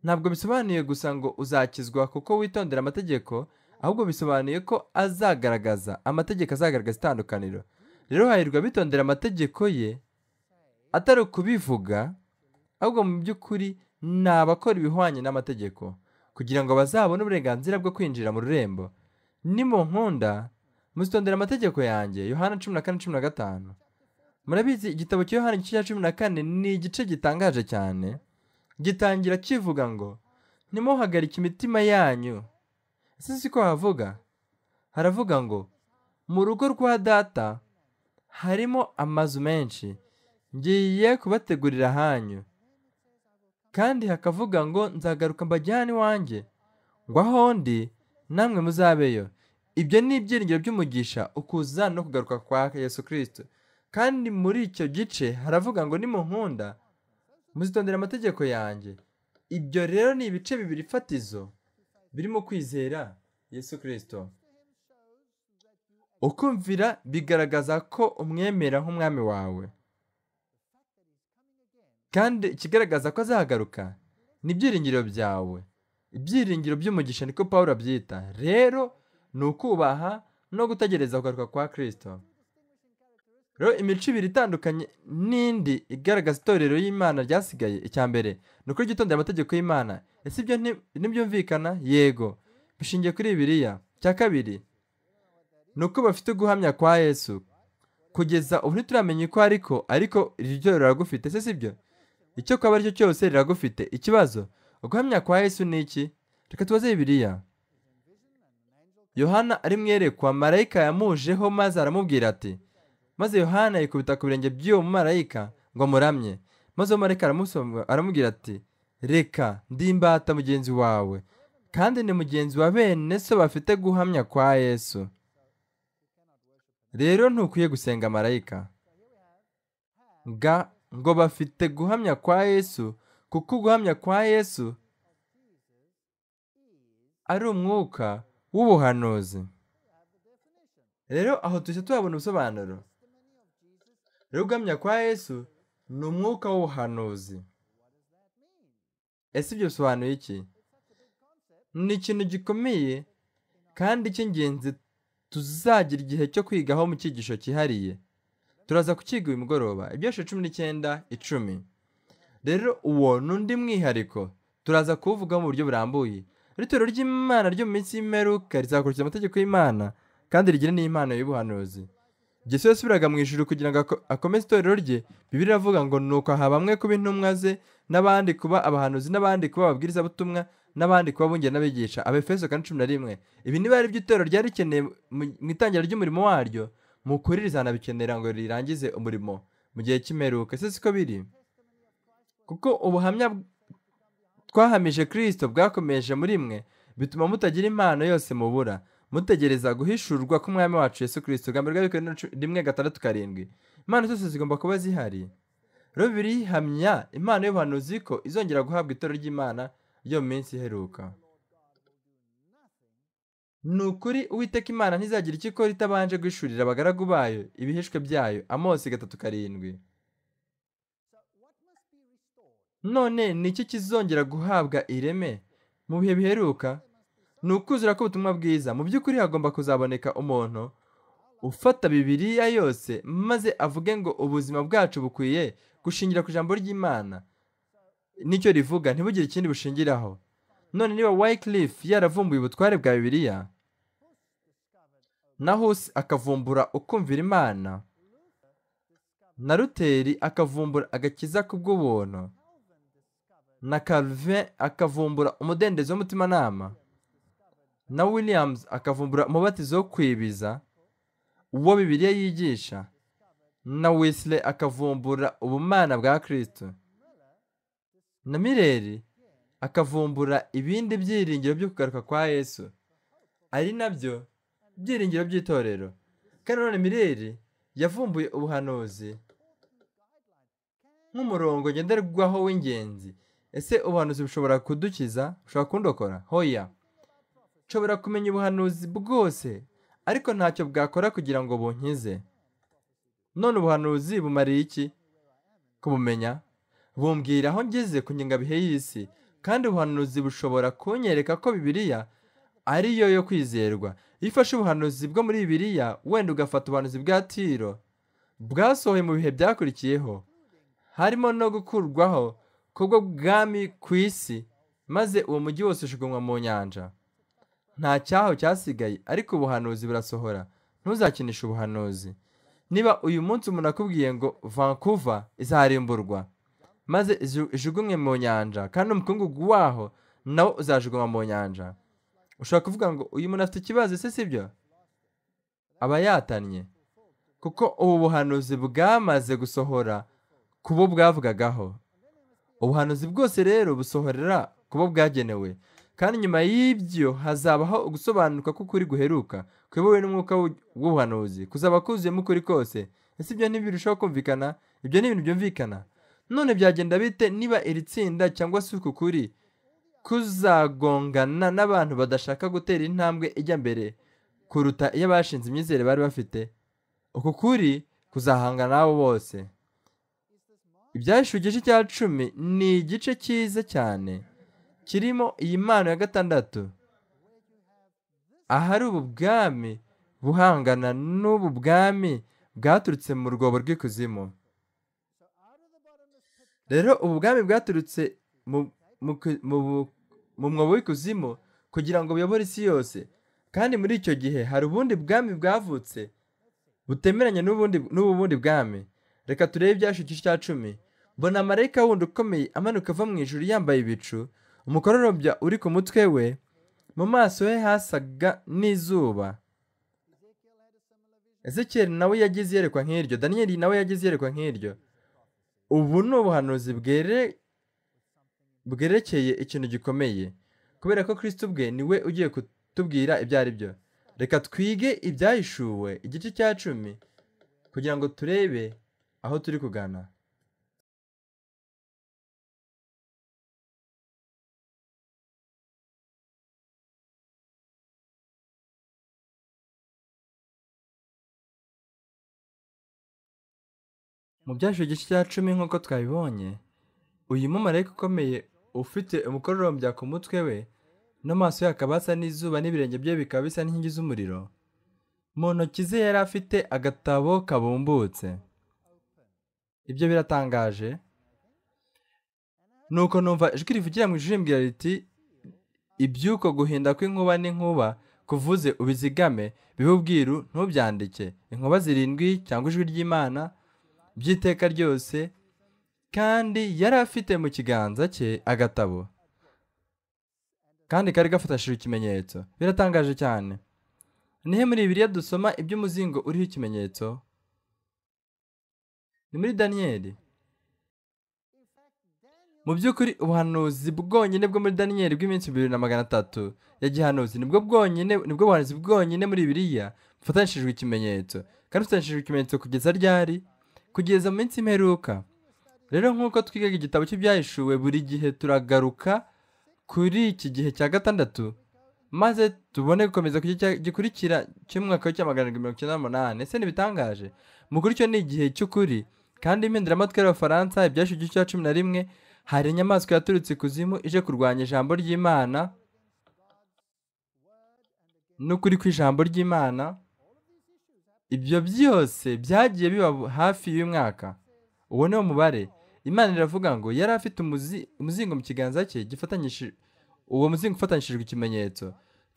ntabwo bisobanuye gusa ngo uzakizwa kuko witondera amategeko ahubwo bisobanuye ko azagaragaza amategeko azagaragaza itandukaniro rero hahirwa bitondera amategeko ye atari ukubivuga ahubwo mu by'ukuri ni abakora ibihwanye n'amategeko kugira ngo bazabone uburenganzira bwo kwinjira mu rurembo nkunda muzitondera amategeko yanjye yohana cumi na kane cumi na gatanu murabizi igitabo cya yohana cya cumi na kane ni igice gitangaje cyane gitangira kivuga ngo ntimuhagarike imitima yanyu ese si ko havuga haravuga ngo mu rugo rwa data harimo amazu menshi ngiye kubategurira hanyu kandi hakavuga ngo nzagaruka mbajyane iwanjye ngo aho ndi namwe muzabeyo ibyo ni ibyiringiro by'umugisha ukuza no kugaruka kwa yesu kirisito kandi muri icyo gice haravuga ngo ni mu amategeko yanjye ibyo rero ni ibice bibiri fatizo birimo kwizera yesu kirisito ukumvira bigaragaza ko umwemera nk'umwami wawe kandi ikigaragaza ko azagaruka ni ibyiringiro byawe ibyiringiro by'umugisha niko paul abyita rero ni ukubaha no gutegereza kugaruka kwa Kristo rero imico ibiri itandukanye n'indi igaragaza itorero y'imana ryasigaye icya mbere ni ukurigitondera amategeko y'imana ese ibyo ntibyumvikana yego bishingiye kuri bibiriya cya kabiri ni uko bafite guhamya kwa yesu kugeza ubu ntituramenya uko ariko ariko iryo torero ragufite ese sibyo icyo kwaba aricyo cyose riragufite ikibazo guhamya kwa Yesu ni iki reka tubaze biriya yohana ari mwerekwa marayika yamujeho maze aramubwira ati maze yohana yikubita ku birenge by'uwo mumarayika ngo muramye maze uwo marayika aramubwira ati reka ndimbata mugenzi wawe kandi ni mugenzi wa bene so bafite guhamya kwa Yesu rero ntukwiye gusenga marayika ga ngo bafite guhamya kwa yesu kuko guhamya kwa yesu ari umwuka w'ubuhanuzi rero aho tujya tuhabona ubusobanuro rero guhamya kwa yesu ni umwuka w'ubuhanuzi ese ibyo bisobanuye iki ni ikintu gikomeye kandi cy'ingenzi tuzagira igihe cyo kwigaho mu cyigisho cyihariye turaza kukiga uyu mugoroba ibyinshi cumi n'icyenda icumi rero uwo ni undi mwihariko turaza kuvuga mu buryo burambuye itorero ry'imana ryo mu minsi y'imperuka rizakurikiza amategeko y'imana kandi rigire n'impano y'ubuhanuzi Yesu yasubiraga mu ijuru kugira ngo akomeze itorero rye bibiri iravuga ngo nuko aha bamwe kuba intumwa ze n'abandi kuba abahanuzi n'abandi kuba ababwiriza butumwa n'abandi kuba abungeri n'abigisha abefeso kandi cumi na rimwe ibi niba ari byo itorero ryari rikeneye mu itangira ry'umurimo waryo mukurire izanabikenera ngo rirangize umurimo mu gihe cy'imperuka ese siko biri kuko ubuhamya twahamije kirisito bwakomeje muri mwe bituma mutagira impano yose mubura mutegereza guhishurwa k'umwami wacu Yesu kirisito ubwa mbere bwa rimwe gatandatu karindwi impano zose zigomba kuba zihari rero birihamya impano y'ubuhanuzi ko izongera guhabwa itorero ry'imana ryo mu minsi iheruka ni ukuri uwiteka imana ntizagira icyo ikora itabanje guhishurira abagaragu bayo ibihishwe byayo amosi gatatu karindwi none ni iki kizongera guhabwa ireme mu bihe biheruka ni ukuzura k'ubutumwa bwiza mu by'ukuri hagomba kuzaboneka umuntu ufata Bibiliya yose maze avuge ngo ubuzima bwacu bukwiye gushingira ku ijambo ry'imana nicyo rivuga ntibugire ikindi bushingiraho none niba wycliffe yaravumbuye ubutware bwa bibiriya naho akavumbura ukumvira imana na ruteri akavumbura agakiza k'ubw'ubuntu na calvin akavumbura umudendezo w'umutimanama na williams akavumbura umubatizo wo kwibiza uwo bibiliya yigisha na wisile akavumbura ubumana bwa kirisito na mireri akavumbura ibindi byiringiro byo kugaruka kwa yesu ari nabyo byiringiro by'itorero kandi none mireri yavumbuye ubuhanuzi nk'umurongo ngenderwaho w'ingenzi ese ubuhanuzi bushobora kudukiza bushobora kundokora hoya nshobora kumenya ubuhanuzi bwose ariko ntacyo bwakora kugira ngo bunkize none ubuhanuzi bumariye iki kubumenya bumbwira aho ngeze ku ngengabihe y'isi kandi ubuhanuzi bushobora kunyereka ko ari yo yo kwizerwa iyo ufashe ubuhanuzi bwo muri bibiriya wenda ugafata ubuhanuzi bwa tiro bwasohoye mu bihe byakurikiyeho harimo no gukurwaho kubwo bwami ku isi maze uwo mujyi wose ushiganwa mu nyanja nta cyaho cyasigaye ariko ubuhanuzi burasohora ntuzakinishe ubuhanuzi niba uyu munsi umuntu akubwiye ngo vancouver izarimburwa maze ijugunywe mu nyanja kandi umukungugu waho nawo uzajugunywa mu nyanja ushobora kuvuga ngo uyu muntu afite ikibazo ese sibyo aba yatannye kuko ubu buhanuzi bwamaze gusohora ku bo bwavugagaho ubuhanuzi bwose rero busohorera ku bo bwagenewe kandi nyuma y'ibyo hazabaho gusobanuka k'ukuri guheruka kuyobowe n'umwuka w'ubuhanuzi kuzaba kuzuyemo ukuri kose ese ibyo ntibirushaho kumvikana ibyo ni ibintu byumvikana none byagenda bite niba iri tsinda cyangwa se uku kuri kuzagongana n'abantu badashaka gutera intambwe ijya mbere kuruta iyo bashinze imyizere bari bafite uku kuri kuzahangana nabo bose ibyahishwe igice cya cumi ni igice cyiza cyane kirimo iyi mpano ya gatandatu ahari ubu bwami buhangana n'ubu bwami bwaturutse mu rwobo rw'ikuzimu rero ubu bwami bwaturutse mu mwobo w'ikuzimu kugira ngo biyobore isi yose kandi muri icyo gihe hari ubundi bwami bwavutse butemeranya n'ubu bundi bwami reka turebe ibyashe cya cumi mbona amarayika wundi ukomeye amanuka ava mu ijuru yambaye ibicu umukororobya uri ku mutwe we mu maso he hasaga n'izuba ezekiel nawe yagize iyerekwa nk'iryo daniyeli nawe yagize iyerekwa nk'iryo ubu ni ubuhanuzi bwerekeye ikintu gikomeye kubera ko kirisiti ubwe niwe ugiye kutubwira ibyo ari byo reka twige ibyahishuwe igice cya cumi kugira ngo turebe aho turi kugana mu byashyuwe igice cya cumi nk'uko twabibonye uyu mumarayika ukomeye ufite umukororombya ku mutwe we n'amaso ye akaba asa n'izuba n'ibirenge bye bikaba bisa n'inkingi z'umuriro mu ntoki ze yari afite agatabo kabumbutse ibyo biratangaje nuko numva ijwi rivugira mu ijwi rimbwira riti iby'uko guhinda kw'inkuba n'inkuba kuvuze ubizigame bibe ubwiru ntubyandike inkuba zirindwi cyangwa ijwi ry'imana by'iteka ryose kandi yari afite mu kiganza cye agatabo kandi kari gafatishije ikimenyetso biratangaje cyane nihe muri bibiriya dusoma iby'umuzingo uriho ikimenyetso ni muri daniyeli mu by'ukuri ubuhanuzi bwonyine bwo muri daniyeli bw'iminsi bibiri na magana atatu ya gihanuzi nibwo bwonyine nibwo buhanuzi bwonyine muri biriya bufatishijwe ikimenyetso kandi bufatishijwe ikimenyetso kugeza ryari kugeza mu minsi imperuka rero nk'uko twigaga igitabo cy'ibyahishuwe buri gihe turagaruka kuri iki gihe cya gatandatu maze tubone gukomeza ku gikurikira cy'umwaka w'igihumbi kimwe mirongo icyenda n'umunani ese ntibitangaje mukuru cyo ni igihe cy'ukuri kandi impinduramatwi y'abafaransa ibyashu cya cumi na rimwe hari inyamaswa yaturutse ikuzimu ije kurwanya ijambo ry'imana n'ukuri kw'ijambo ry'imana ibyo byose byagiye biba hafi y’umwaka. ubone umubare. imana iravuga ngo yari afite umuzingo mu kiganza cye gifatanyije uwo muzingo ufatanyishijwe ikimenyetso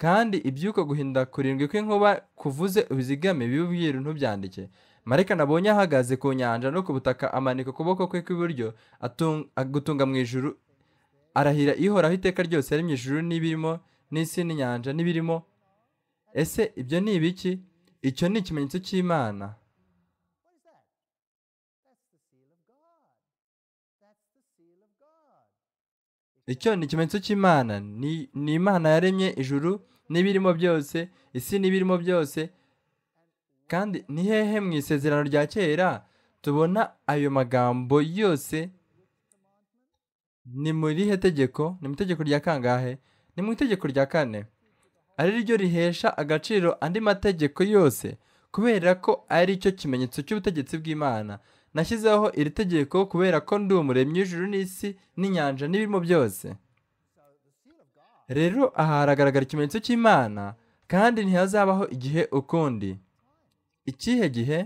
kandi ibyuka guhinda kurindwi kw'inkuba kuvuze ubizigame bibwira ntubyandike Mareka nabonye ahagaze ku nyanja no ku butaka amanika ukuboko kwe kw'iburyo agutunga mu ijuru arahira ihoraho iteka ryose mu ijuru n'ibirimo n'isi n'inyanja n'ibirimo ese ibyo ni ibiki icyo ni ikimenyetso cy'imana icyo ni ikimenyetso cy'imana ni imana yaremye ijuru n'ibirimo byose isi n'ibirimo byose kandi ni hehe mu isezerano rya kera tubona ayo magambo yose ni muri rihe tegeko ni mu itegeko rya kangahe ni mu itegeko rya kane ari ryo rihesha agaciro andi mategeko yose kubera ko ari cyo kimenyetso cy'ubutegetsi bw'imana nashyizeho iri tegeko kubera ko ndi umuremyi w'ijuru n'isi n'inyanja n'ibirimo byose rero aha haragaragara ikimenyetso cy'imana kandi ntihazabaho igihe ukundi ikihe gihe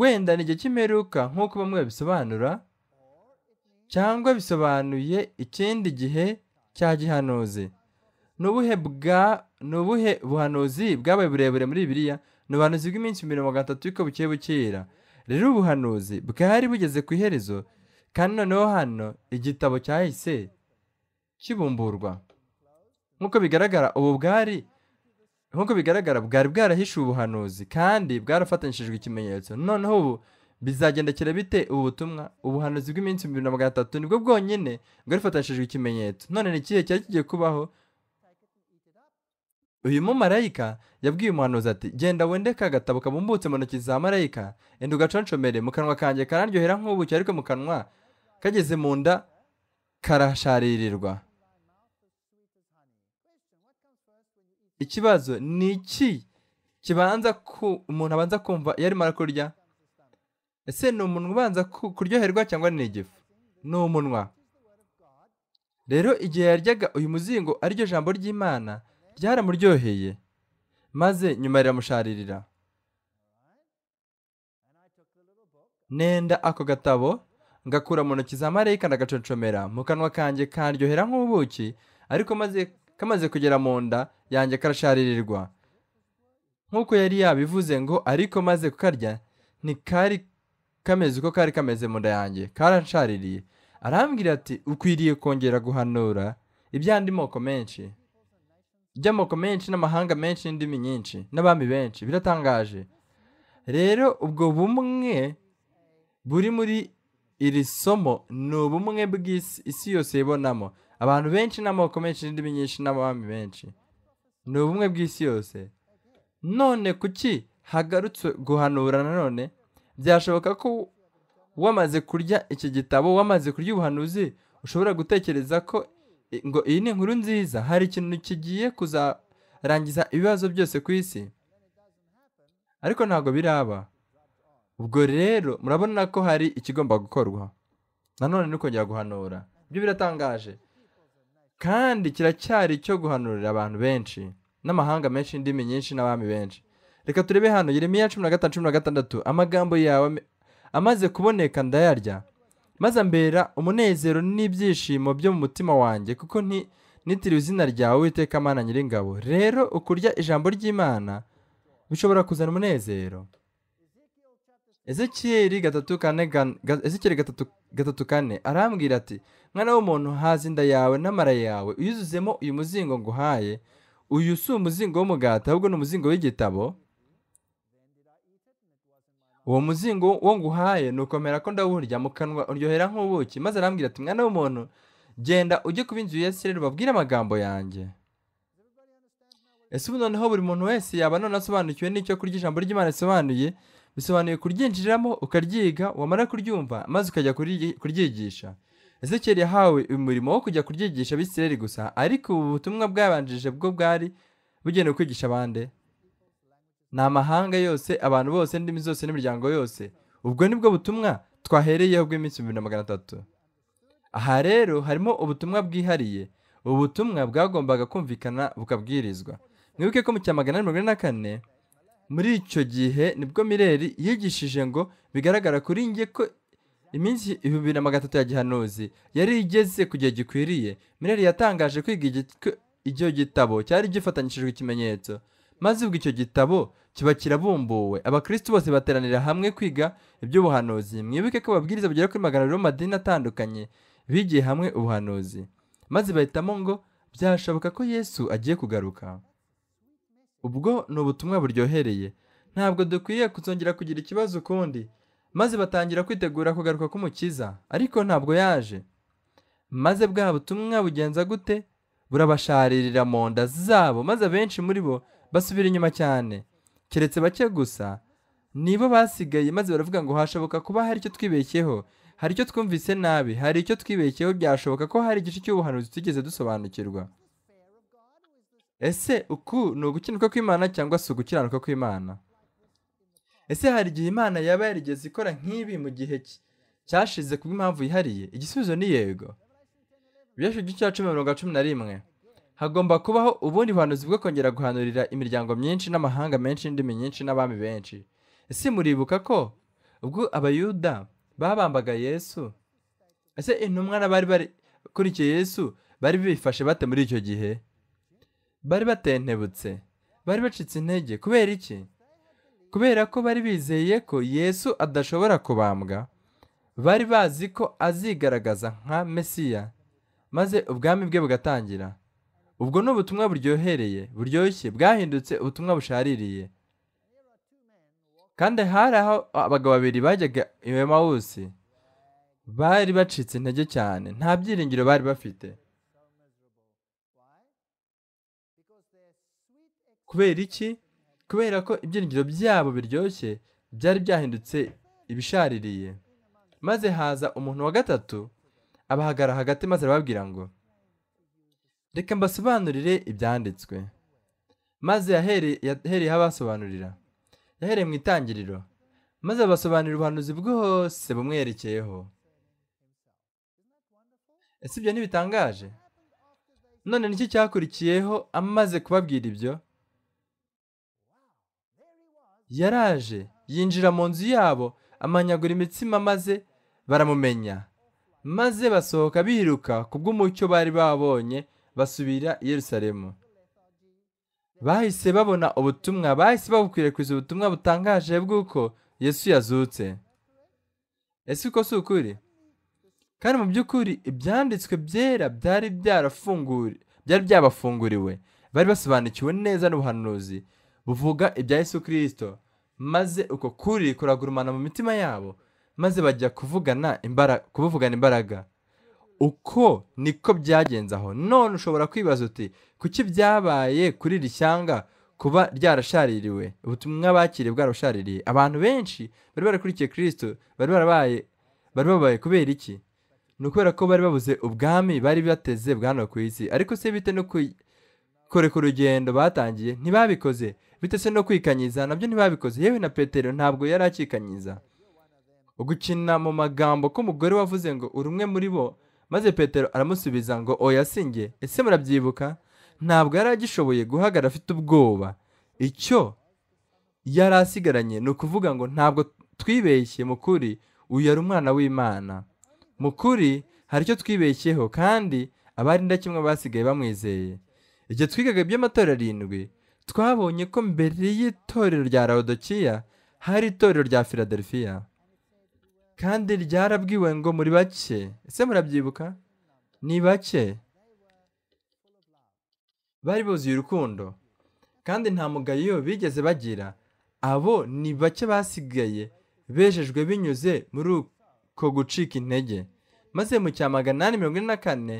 wenda ni igihe cy'imperuka nk'uko bamwe babisobanura cyangwa bisobanuye ikindi gihe cya gihanuzi ni ubuhe buhanuzi bwabaye burebure muri biriya ni ubuhanuzi bw'iminsi mirongo itatu ariko buke bukira rero ubuhanuzi bwari bugeze ku iherezo kandi noneho hano igitabo cyahise kibumburwa nk'uko bigaragara ubu bwari nk'uko bigaragara bwari bwarahishe ubuhanuzi kandi bwarafatanyishijwe ikimenyetso noneho ubu bizagendekera bite ubu butumwa ubuhanuzi bw'iminsi bibiri na magana atatu nibwo bwonyine bwarifatanyishijwe ikimenyetso none ni ikihe cyari kigiye kubaho uyu mumarayika yabwiye umuhanuzi ati genda wendeke agatabo kabumbutse mu ntoki za marayika enda ugaconshomere mu kanwa kanjye kararyohera nk'ubuki ariko mu kanwa kageze mu nda karasharirirwa ikibazo ni iki kibanza ko umuntu abanza kumva iyo arimo arakurya ese ni umunwa ubanza kuryoherwa cyangwa ni igifu ni umunwa rero igihe yaryaga uyu muzingo ariryo jambo ry'imana byaramuryoheye maze nyuma riramusharirira nenda ako gatabo ngakura mu ntoki za marayika ndagaconcomera mu kanwa kanjye karyohera nk'ubuki ariko maze kamaze kugera mu nda yanjye karasharirirwa nk'uko yari yabivuze ngo ariko maze kukarya ntikari kameze uko kari kameze mu nda yanjye karancaririye arambwira ati ukwiriye kongera guhanura iby'andi moko menshi by'amoko menshi n'amahanga menshi n'indimi nyinshi n'abami benshi biratangaje rero ubwo bumwe buri muri iri somo ni ubumwe bw'isi isi yose ibonamo abantu benshi n'amoko menshi n'indimi nyinshi n'abami benshi ni ubumwe bw'isi yose none kuki hagarutse guhanura nanone byashoboka ko wamaze kurya iki gitabo wamaze kurya ubuhanuzi ushobora gutekereza ko ngo iyi ni inkuru nziza hari ikintu kigiye kuzarangiza ibibazo byose ku isi ariko ntabwo biraba ubwo rero murabona ko hari ikigomba gukorwa nanone ni ukongera guhanura ibyo biratangaje kandi kiracyari icyo guhanurira abantu benshi n'amahanga menshi indimi nyinshi n'abami benshi reka turebe hano yeremiya cumi na gatanu cumi na gatandatu amagambo yawe amaze kuboneka ndayarya maze ambera umunezero n'ibyishimo byo mu mutima wanjye kuko nitiriwe izina ryawe witeka amana nyiringabo rero ukurya ijambo ry'imana bishobora kuzana umunezero ezekiyeri gatatu kane ezekiyeri gatatu kane arambwira ati mwana w'umuntu haza inda yawe n'amara yawe uyuzuzemo uyu muzingo nguhaye uyu si umuzingo w'umugati ahubwo ni umuzingo w'igitabo uwo muzingo wo nguhaye ni ukomera ko ndawurya mu kanwa uryohera nk'ubuki maze arambwira ati mwana w'umuntu genda ujye kuba inzu ya sirere babwire amagambo yanjye ese ubu noneho buri muntu wese yaba none asobanukiwe n'icyo kurya ijambo ry'imana risobanuye bisobanuye kuryinjiramo ukaryiga wamara kuryumva maze ukajya kuryigisha ezekiel yahawe umurimo wo kujya kuryigisha abisireri gusa ariko ubu butumwa bwabanjirije bwo bwari bugenewe kwigisha abandi ni amahanga yose abantu bose indimi zose n'imiryango yose ubwo ni bwo butumwa twahereyeho bw'iminsi bibiri na magana atatu aha rero harimo ubutumwa bwihariye ubu butumwa bwagombaga kumvikana bukabwirizwa mwibuke ko mu cya magana mirongo ine na kane muri icyo gihe nibwo mireri yigishije ngo bigaragara kuri njye ko iminsi ibihumbi na magana atatu ya gihanuzi yari igeze ku gihe gikwiriye mireri yatangaje kwiga icyo gitabo cyari gifatanyishijwe ikimenyetso maze ubwo icyo gitabo kiba kirabumbuwe abakristo bose bateranira hamwe kwiga iby'ubuhanuzi mwibuke ko ababwiriza bagera kuri magana abiri madini atandukanye bigiye hamwe ubuhanuzi maze bahitamo ngo byashoboka ko yesu agiye kugaruka ubwo ni ubutumwa buryohereye ntabwo dukwiye kuzongera kugira ikibazo ukundi maze batangira kwitegura kugaruka k'umukiza ariko ntabwo yaje maze bwa butumwa bugenza gute burabasharirira mu nda zabo maze abenshi muri bo basubira inyuma cyane keretse bake gusa nibo basigaye maze baravuga ngo hashoboka kuba hari icyo twibeshyeho hari icyo twumvise nabi hari icyo twibeshyeho byashoboka ko hari igice cy'ubuhanuzi tugeze dusobanukirwa ese uku ni ugukinuka kw'imana cyangwa se ugukiranuka kw'imana ese hari igihe imana yaba yarigeze ikora nk'ibi mu gihe cyashize ku bw'impamvu yihariye igisubizo ni yego biyashije icya cumi mirongo cumi na rimwe hagomba kubaho ubundi buhanuzi bwo kongera guhanurira imiryango myinshi n'amahanga menshi n'indimi nyinshi n'abami benshi ese muribuka ko ubwo abayuda babambaga yesu ese intumwa n'abari bakurikiye yesu bari bifashe bate muri icyo gihe bari batentebutse bari bacitse intege kubera iki kubera ko bari bizeye ko yesu adashobora kubambwa bari bazi ko azigaragaza nka mesiya maze ubwami bwe bugatangira ubwo ni ubutumwa buryohereye buryoshye bwahindutse ubutumwa bushaririye kandi hari aho abagabo babiri bajyaga iwe mawusi bari bacitse intege cyane nta byiringiro bari bafite kubera iki kubera ko ibyiringiro byabo biryoshye byari byahindutse ibishaririye maze haza umuntu wa gatatu abahagara hagati maze arababwira ngo reka mbasobanurire ibyanditswe maze yahereye abasobanurira yahereye mu itangiriro maze abasobanurira ubuhanuzi bwose bumwerekeyeho ese ibyo ntibitangaje none nicyo cyakurikiyeho amaze kubabwira ibyo yaraje yinjira mu nzu yabo amanyagura imitsima maze baramumenya maze basohoka biruka ku bw'umucyo bari babonye basubira i Yerusalemu bahise babona ubutumwa bahise babukwirakwiza ubutumwa butangaje bw'uko Yesu yazutse ese uko si ukuri kandi mu by'ukuri ibyanditswe byera byari byarafunguriwe byari byabafunguriwe bari basobanukiwe neza n'ubuhanuzi buvuga ibya Yesu kirisito maze uko kuri kuragurumana mu mitima yabo maze bajya kuvugana kubuvugana imbaraga uko niko byagenze aho none ushobora kwibaza uti kuki byabaye kuri iri shyanga kuba ryarashaririwe ubutumwa bakiriye bwarashaririye abantu benshi bari barakurikiye kirisito bari barabaye bari babaye kubera iki ni ukubera ko bari babuze ubwami bari bateze bwana ku isi ariko se bite no koreka urugendo batangiye ntibabikoze bite se no kwikanyiza nabyo ntibabikoze yewe na petero ntabwo yari akikanyiza gukina mu magambo ko umugore wavuze ngo uri umwe muri bo maze petero aramusubiza ngo oya singe ese murabyibuka ntabwo yari agishoboye guhagarara afite ubwoba icyo yari asigaranye ni ukuvuga ngo ntabwo twibeshye mu kuri uyu ari umwana w'imana mu kuri hari icyo twibeshyeho kandi abari ndakimwe basigaye bamwizeye igihe twigaga iby'amatora arindwi twabonye ko mbere y'itorero rya rawudokiya hari itorero rya filadelfiya kandi ryarabwiwe ngo muri bake ese murabyibuka ni bake bari buzuye urukundo kandi nta mugayo bigeze bagira abo ni bake basigaye bejejwe binyuze muri uko gucika intege maze mu cya magana inani mirongo ine na kane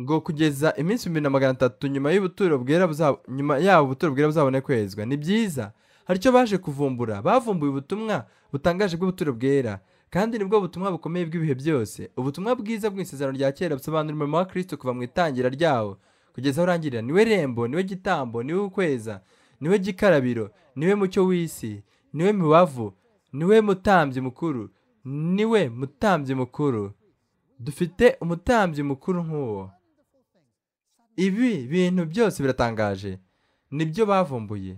ngo kugeza iminsi ibihumbi na magana atatu nyuma y'ubuturo yabo ubuturo bwera buzabone kwezwa ni byiza hari icyo baje kuvumbura bavumbuye ubutumwa butangaje bw'ubuturo bwera kandi nibwo butumwa bukomeye bw'ibihe byose ubutumwa bwiza bw'isezerano rya kera busobanura umurimo wa kirisito kuva mu itangira ryawo kugeza aho urangirira niwe rembo niwe gitambo niwe ukweza niwe gikarabiro niwe mucyo w'isi niwe mibavu niwe mutambyi mukuru niwe mutambyi mukuru dufite umutambyi mukuru nk'uwo ibi bintu byose biratangaje nibyo bavumbuye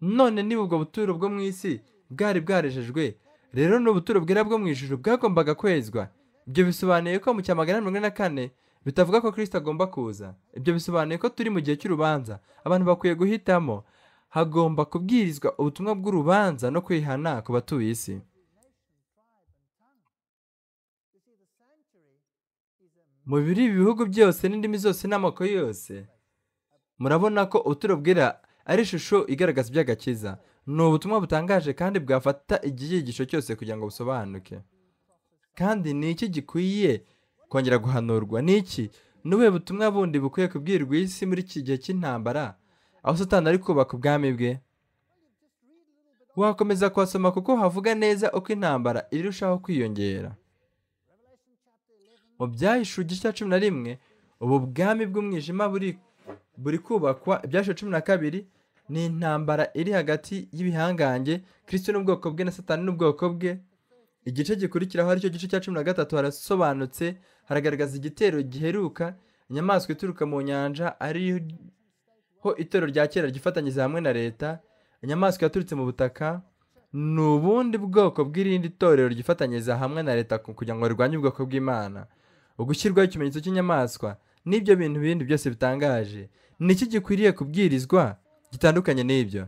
none ni ubwo buturo bwo mu isi bwari bwarejejwe rero n'ubuturo bwera bwo mu ijuru bwagombaga kwezwa ibyo bisobanuye ko mu cya magana mirongo ine na kane bitavuga ko kirisita agomba kuza ibyo bisobanuye ko turi mu gihe cy'urubanza abantu bakwiye guhitamo hagomba kubwirizwa ubutumwa bw'urubanza no kwihana ku batuye isi mu biri ibihugu byose n'indimi zose n'amoko yose murabona ko uturobwira ari ishusho igaragaza iby'agakiza ni ubutumwa butangaje kandi bwafata igiyigisho cyose kugira ngo busobanuke kandi ni iki gikwiye kongera guhanurwa ni iki n'ubuhe butumwa bundi bukwiye kubwirwa isi muri iki gihe cy'intambara aho satani ari kubaka ubwami bwe wakomeza kwasoma kuko havuga neza uko intambara irushaho kwiyongera mu byahishu igice cya cumi na rimwe ubu bwami bw'umwijima buri buri kubakwa ibyashiwe cumi na kabiri ni intambara iri hagati y'ibihangange kirisito n'ubwoko bwe na satani n'ubwoko bwe igice gikurikiraho aricyo gice cya cumi na gatatu harasobanutse haragaragaza igitero giheruka inyamaswa ituruka mu nyanja ariho itero rya kera ryifatanyiriza hamwe na leta inyamaswa yaturutse mu butaka ni ubundi bwoko bw'irindi torero ryifatanyiriza hamwe na leta kugira ngo rirwanye ubwoko bw'imana ugushyirwaho ikimenyetso cy'inyamaswa n'ibyo bintu bindi byose bitangaje niki gikwiriye kubwirizwa gitandukanye n'ibyo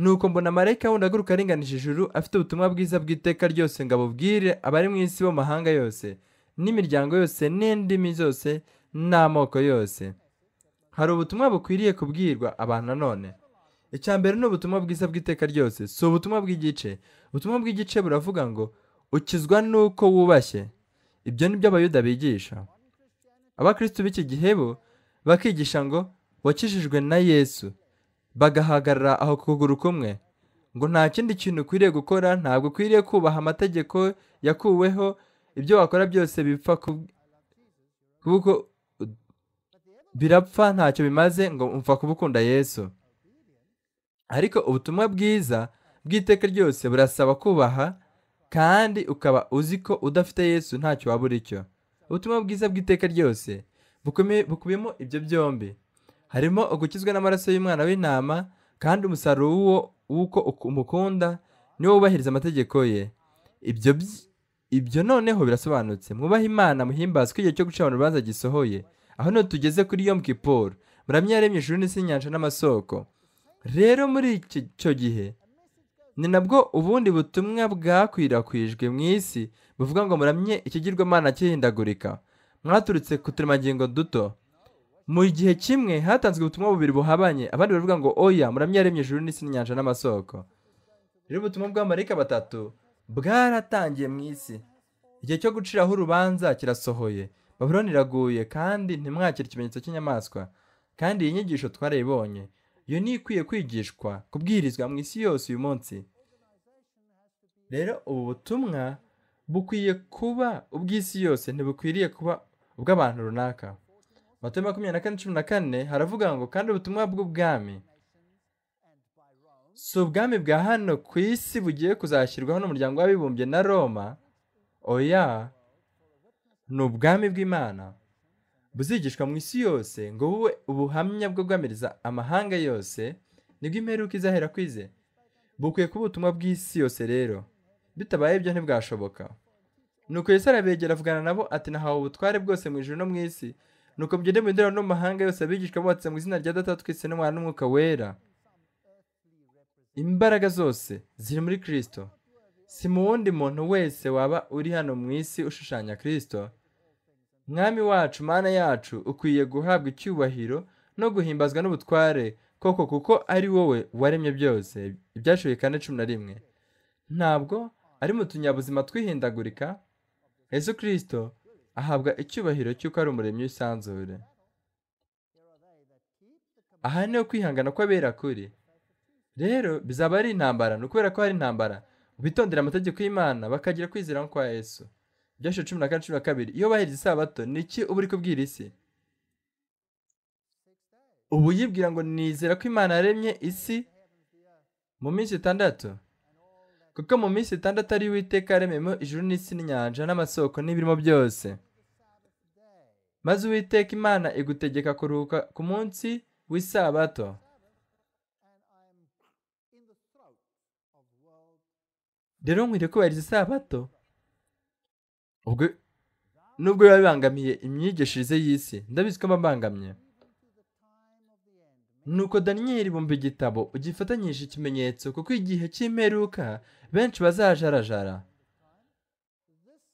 Nuko mbona marayika wundi aguruka aringanije ijuru afite ubutumwa bwiza bw'iteka ryose ngo abubwire abari mu isi bo mahanga yose n'imiryango yose n'indimi zose n'amoko yose hari ubutumwa bukwiriye kubwirwa abantu nanone icya mbere ni ubutumwa bwiza bw'iteka ryose si ubutumwa bw'igice ubutumwa bw'igice buravuga ngo ukizwa n'uko wubashye ibyo ni byo abayuda bigisha abakristo b'iki gihe bo bakigisha ngo wakijijwe na yesu bagahagarara aho kuguru kumwe ngo nta kindi kintu ukwiriye gukora ntabwo ukwiriye kubaha amategeko yakuweho ibyo wakora byose bipfa kuko birapfa ntacyo bimaze ngo mfa kubukunda yesu ariko ubutumwa bwiza bw'iteka ryose burasaba kubaha kandi ukaba uzi ko udafite yesu ntacyo waba uri cyo ubutumwa bwiza bw'iteka ryose bukubiyemo ibyo byombi harimo ugukizwa n'amaraso y'umwana w'intama kandi umusaruro w'uko umukunda niwo wubahiriza amategeko ye ibyo ibyo noneho birasobanutse mwubahe imana muhimbazwe igihe cyo guca urubanza gisohoye aho no tugeze kuri yom kiporo muramya yaremye ijuru n'isi inyanja n'amasoko rero muri icyo gihe ni nabwo ubundi butumwa bwakwirakwijwe mu isi buvuga ngo muramye ikigirwamana kihindagurika mwaturutse ku turemangingo duto mu gihe kimwe hatanzwe ubutumwa bubiri buhabanye abandi baravuga ngo oya muramye yaremye ijuru n'isi n'inyanja n'amasoko rero ubutumwa bw'amarika batatu bwaratangiye mu isi igihe cyo guciraho urubanza kirasohoye babura iraguye kandi ntimwakire ikimenyetso cy'inyamaswa kandi iyi nyigisho twarayibonye iyo ni ikwiye kwigishwa kubwirizwa mu isi yose uyu munsi rero ubu butumwa bukwiye kuba ubw'isi yose ntibukwiriye kuba ubw'abantu runaka matayo makumyabiri na kane cumi na kane haravuga ngo kandi ubutumwa bw'ubwami si ubwami bwa hano ku isi bugiye kuzashyirwaho n'umuryango w'abibumbye na roma oya ni ubwami bw'imana buzigishwa mu isi yose ngo bube ubuhamya bwo guhamiriza amahanga yose nibwo imperuka izahera kwize bukwiye kuba ubutumwa bw'isi yose rero bitabaye ibyo ntibwashoboka nuko Yesu arabegera avugana nabo ati nahawe ubutware bwose mu ijoro no mu isi nuko mugende mu ndorerwamo mahanga yose abigishwa bubatse mu izina rya data twese n'umwana n'umwuka wera imbaraga zose ziri muri kirisito si mu wundi muntu wese waba uri hano mu isi ushushanya kirisito mwami wacu mana yacu ukwiye guhabwa icyubahiro no guhimbazwa n'ubutware koko kuko ari wowe waremye byose ibyashoboye kane cumi na rimwe ntabwo ari mu tunyabuzima twihindagurika Yesu kirisito ahabwa icyubahiro cy'uko ari umuremyi w'isanzure aha niho kwihangana kw'abera kuri rero bizaba ari intambara ni ukubera ko hari intambara bitondera amategeko y'imana bakagira kwizera kwa Yesu byashyira cumi na kane cumi na kabiri iyo bahiriza isabato ni iki uba uri kubwira isi ubu yibwira ngo nizera ko imana yaremye isi mu minsi itandatu kuko mu minsi itandatu ari witeka yaremyemo ijuru n'isi n'inyanja n'amasoko n'ibirimo byose maze uwiteka imana igutegeka kuruhuka ku munsi w'isabato rero nkwiriye kubahiriza isabato nubwo biba bibangamiye imyigishirize y'isi ndabizi ko bibangamye nuko daniyeli bumva igitabo ugifatanyije ikimenyetso kuko igihe cy'imperuka benshi bazajarajara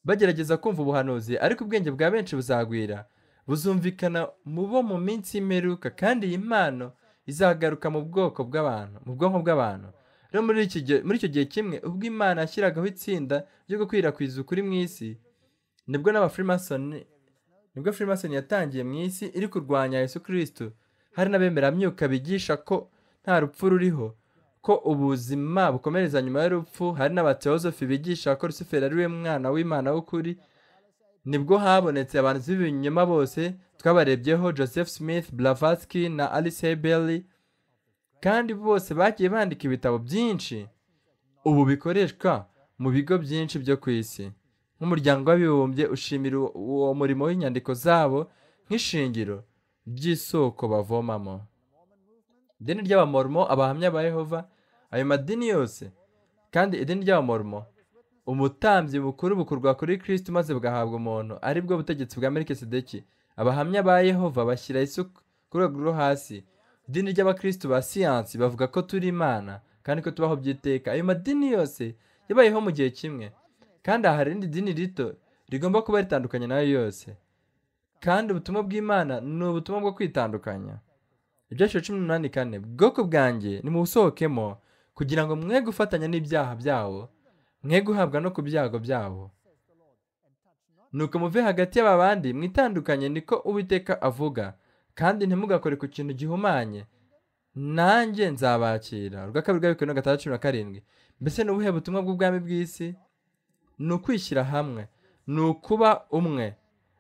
bagerageza kumva ubuhanuzi ariko ubwenge bwa benshi buzagwira buzumvikana mu bo mu minsi y'imperuka kandi iyi mpano izagaruka mu bwoko bw'abantu mu bwonko bw'abantu rero muri icyo gihe kimwe ubwo imana yashyiragaho itsinda ryo gukwirakwiza ukuri mu isi nibwo n'abafurimasoni nibwo furimasoni yatangiye mu isi iri kurwanya Yesu kirisitu hari myuka bigisha ko nta rupfu ruriho ko ubuzima bukomereza nyuma y'urupfu hari n'abateozofi bigisha ko rusuferi ari we mwana w'imana w'ukuri nibwo habonetse abantu b'ibinyoma bose twabarebyeho joseph smith blavatsky na alice hebeli kandi bose bagiye bandika ibitabo byinshi ubu bikoreshwa mu bigo byinshi byo ku isi nk'umuryango w'abibumbye ushimira uwo murimo w'inyandiko zabo nk'ishingiro ry'isoko bavomamo idini ry'abamorimo abahamya ba yehova ayo madini yose kandi idini ry'abamorimo umutambyi bukuru bukurwa kuri kirisiti maze bugahabwa umuntu aribwo butegetsi bwa merikesideki abahamya ba yehova bashyira isuku ku rwego rwo hasi idini ry'abakirisitu ba siyansi bavuga ko turi imana kandi ko tubaho by'iteka ayo madini yose yabayeho mu gihe kimwe kandi aha hari irindi dini rito rigomba kuba ritandukanye nayo yose kandi ubutumwa bw'imana ni ubutumwa bwo kwitandukanya ibyaciro cumi n'umunani kane bwoko bwanjye nimubusohokemo kugira ngo mwe gufatanya n'ibyaha byabo mwe guhabwa no ku byago byabo nuko muve hagati y'aba bandi mwitandukanye niko uwiteka avuga kandi ntimugakore ku kintu gihumanye nanjye nzabakira urwa kabiri rwa bibiri na gatandatu na karindwi mbese ni ubuhe butumwa bw'ubwami bw'isi ni ukwishyira hamwe ni ukuba umwe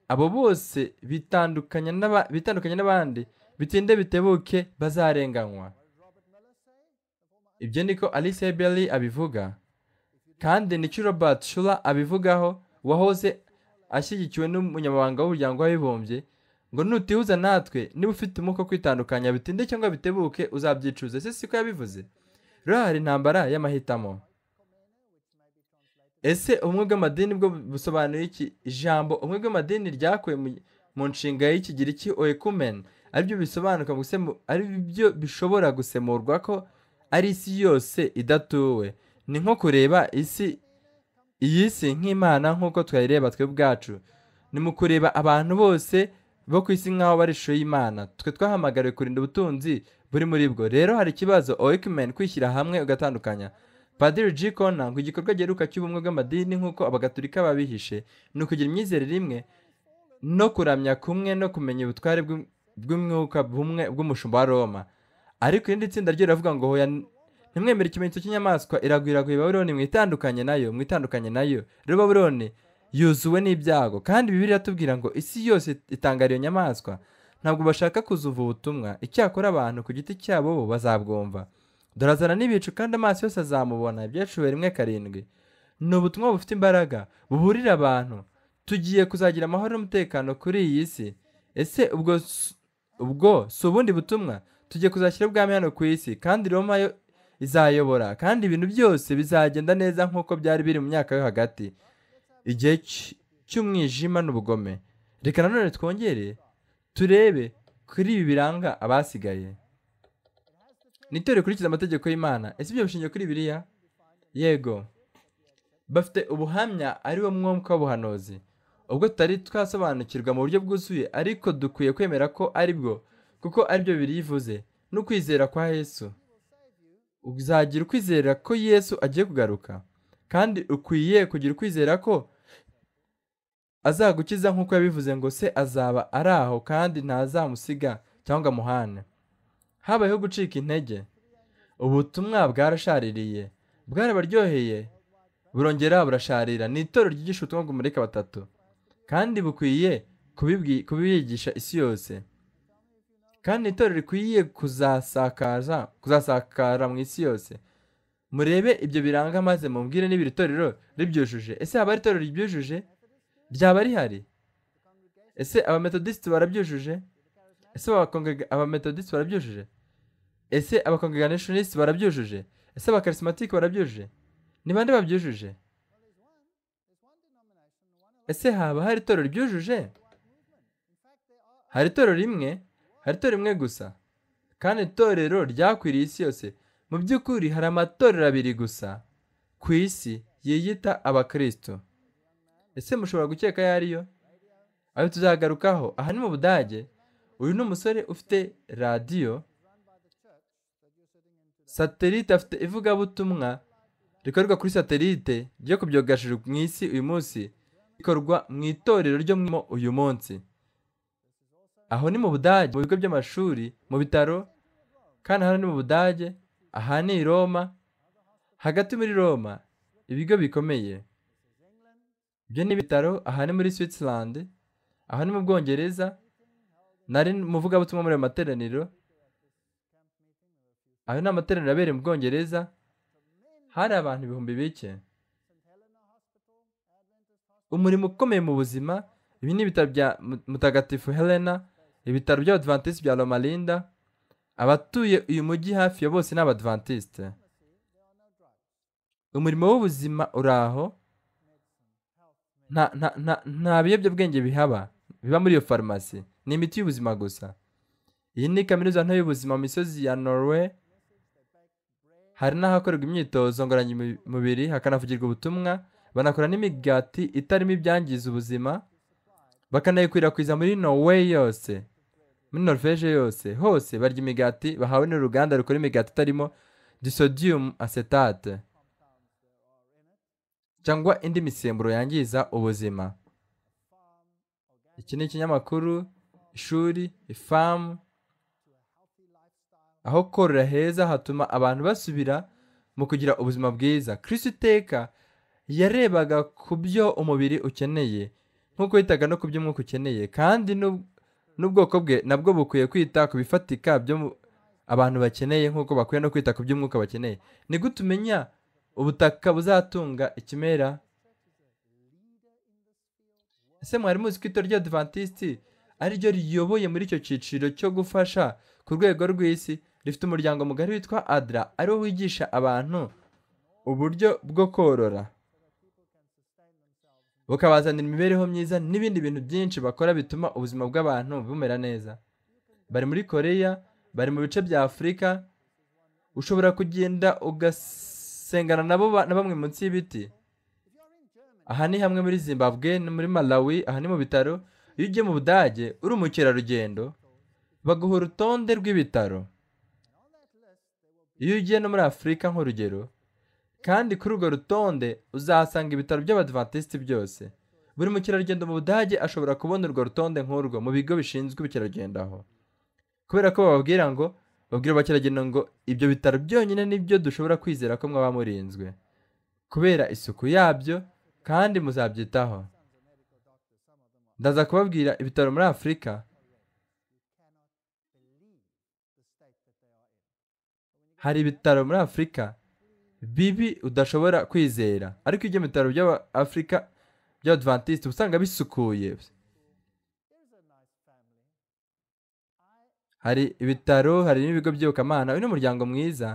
abo bose bitandukanye n'abandi bitinde bitebuke bazarenganywa ibyo niko alice hebeli abivuga kandi nicyo robert shura abivugaho wahoze ashyigikiwe n'umunyamabanga w'umuryango w'abibumbye ngo nutihuza natwe niba ufite umwuka kwitandukanya bitinde cyangwa bitebuke uzabyicuza si siko yabivuze rero hari intambara y'amahitamo ese ubumwe bw'amadini bwo busobanuye iki ijambo ubumwe bw'amadini ryakuwe mu nshinga y'ikigiriki oekumene aribyo bisobanuka ari aribyo bishobora gusemurwa ko ari isi yose idatuwe ni nko kureba isi iyi si nk'imana nk'uko twayireba twe ubwacu ni mu kureba abantu bose bo ku isi nk'aho bari ishusho y'imana twe twahamagariwe kurinda ubutunzi buri muri bwo rero hari ikibazo oekumene kwishyira hamwe ugatandukanya padiri G Connor ngo igikorwa giheruka cy'ubumwe bw'amadini nk'uko abagatulika babihishe ni ukugira imyizerere imwe no kuramya kumwe no kumenya ubutware bw'umwuka bumwe bw'umushumba wa roma ariko irindi tsinda ryo riravuga ngo hoya ntimwemere ikimenyetso cy'inyamaswa iragwiraguye babuloni mwitandukanye nayo mwitandukanye nayo rero babuloni yuzuwe n'ibyago kandi bibiri iratubwira ngo isi yose itangara iyo nyamaswa ntabwo bashaka kuzuva ubutumwa icyakora abantu ku giti cyabo bo bazabwumva dore n'ibicu kandi amaso yose azamubona ibyacubera rimwe karindwi ni ubutumwa bufite imbaraga buburira abantu tugiye kuzagira amahoro n'umutekano kuri iyi si ese ubwo ubwo si ubundi butumwa tugiye kuzashyira ubwami hano ku isi kandi roma yo izayobora kandi ibintu byose bizagenda neza nk'uko byari biri mu myaka yo hagati igihe cy'umwijima n'ubugome reka nanone twongere turebe kuri ibi biranga abasigaye nitore ukurikiza amategeko y'imana ese ibyo bishingiye kuri biriya yego bafite ubuhamya ari wo mwuka w'ubuhanuzi ubwo tutari twasobanukirwa mu buryo bwuzuye ariko dukwiye kwemera ko ari bwo kuko aribyo biriyivuze no kwizera kwa yesu uzagira ukwizera ko yesu agiye kugaruka kandi ukwiye kugira ukwizera ko azagukiza nk'uko yabivuze ngo se azaba ari aho kandi ntazamusiga cyangwa amuhane habayeho gucika intege ubutumwa bwarashaririye bwarabaryoheye burongera burasharira ni itorero ryigisha ubutumwa bw'umurika batatu kandi bukwiye kubiyigisha isi yose kandi itorero rikwiye kuzasakaza kuzasakara mu isi yose murebe ibyo biranga maze mubwire n'ibiri itorero ribyujuje ese haba hari itorero ribyujuje ryaba rihari ese abametodisiti barabyujuje ese abametodisiti barabyujuje ese abakongreganishonisite barabyujuje ese abakarisimatike barabyujuje ni bande babyujuje ese haba hari itorero ryujuje hari itorero rimwe hari itorero rimwe gusa kandi itorero ryakwiriye isi yose mu by'ukuri hari amatorero abiri gusa ku isi yiyita abakristo ese mushobora gukeka ayo ariyo ayo tuzagarukaho aha ni mu budage uyu ni umusore ufite radiyo satelite afite ivugabutumwa rikorerwa kuri satelite ryo kubyogajuru mu isi uyu munsi rikorwa mu itorero ryo mu uyu munsi aho ni mu budage mu bigo by'amashuri mu bitaro kandi hano ni mu budage aha ni i roma hagati muri roma ibigo bikomeye ibyo ni ibitaro aha ni muri switzerland aha ni mu bwongereza nari muvugabutumwa muri ayo materaniro ayo ni amateraniro abereye mu bwongereza hari abantu ibihumbi bike umurimo ukomeye mu buzima ibi ni ibitaro bya mutagatifu helena ibitaro by'abadivantisite bya romarinda abatuye uyu mujyi hafi ya bose ni abadivantisite umurimo w'ubuzima uri aho nta biyobyabwenge bihaba biba muri iyo farumasi ni imiti y'ubuzima gusa iyi ni kaminuza nto y'ubuzima mu misozi ya norwe hari n'ahakorerwa imyitozo ngororamubiri hakanavugirwa ubutumwa banakora n'imigati itarimo ibyangiza ubuzima bakanayikwirakwiza muri norway yose muri norvege yose hose barya imigati bahawe n'uruganda rukora imigati itarimo disodiyumu acetate cyangwa indi misemburo yangiza ubuzima iki ni ikinyamakuru ishuri ifamu aho korora heza hatuma abantu basubira mu kugira ubuzima bwiza kirisi iteka yarebaga ku byo umubiri ukeneye nk'uko yitaga no ku byo umwuka ukeneye kandi n'ubwoko bwe nabwo bukwiye kwita ku bifatika byo abantu bakeneye nk'uko bakwiye no kwita ku byo umwuka bakeneye ni gute umenya ubutaka buzatunga ikimera ese mwari muzi ko ito rya ariryo riyoboye muri icyo cyiciro cyo gufasha ku rwego rw'isi rifite umuryango mugari witwa adra ariwo wigisha abantu uburyo bwo korora bukabazanira imibereho myiza n'ibindi bintu byinshi bakora bituma ubuzima bw'abantu bumera neza bari muri koreya bari mu bice bya afurika ushobora kugenda ugasengana nabo na bamwe munsi y'ibiti aha ni hamwe muri zimbabwe ni muri malawi aha ni mu bitaro iyo ugiye mu budage uri umukerarugendo baguha urutonde rw'ibitaro iyo ugiye no muri afurika nk'urugero kandi kuri urwo rutonde uzasanga ibitaro by'abadivantisiti byose buri mukerarugendo mu budage ashobora kubona urwo rutonde nk'urwo mu bigo bishinzwe ubukerarugendo aho kubera ko bababwira ngo babwira abakerarugendo ngo ibyo bitaro byonyine nibyo dushobora kwizera ko mwaba murinzwe kubera isuku yabyo kandi muzabyitaho ndaza kubabwira ibitaro muri afurika hari ibitaro muri afurika bibi udashobora kwizera ariko ibyo bitaro by'afurika by'abadivantisite uba usanga bisukuye hari ibitaro hari n'ibigo by'iyobokamana uyu ni umuryango mwiza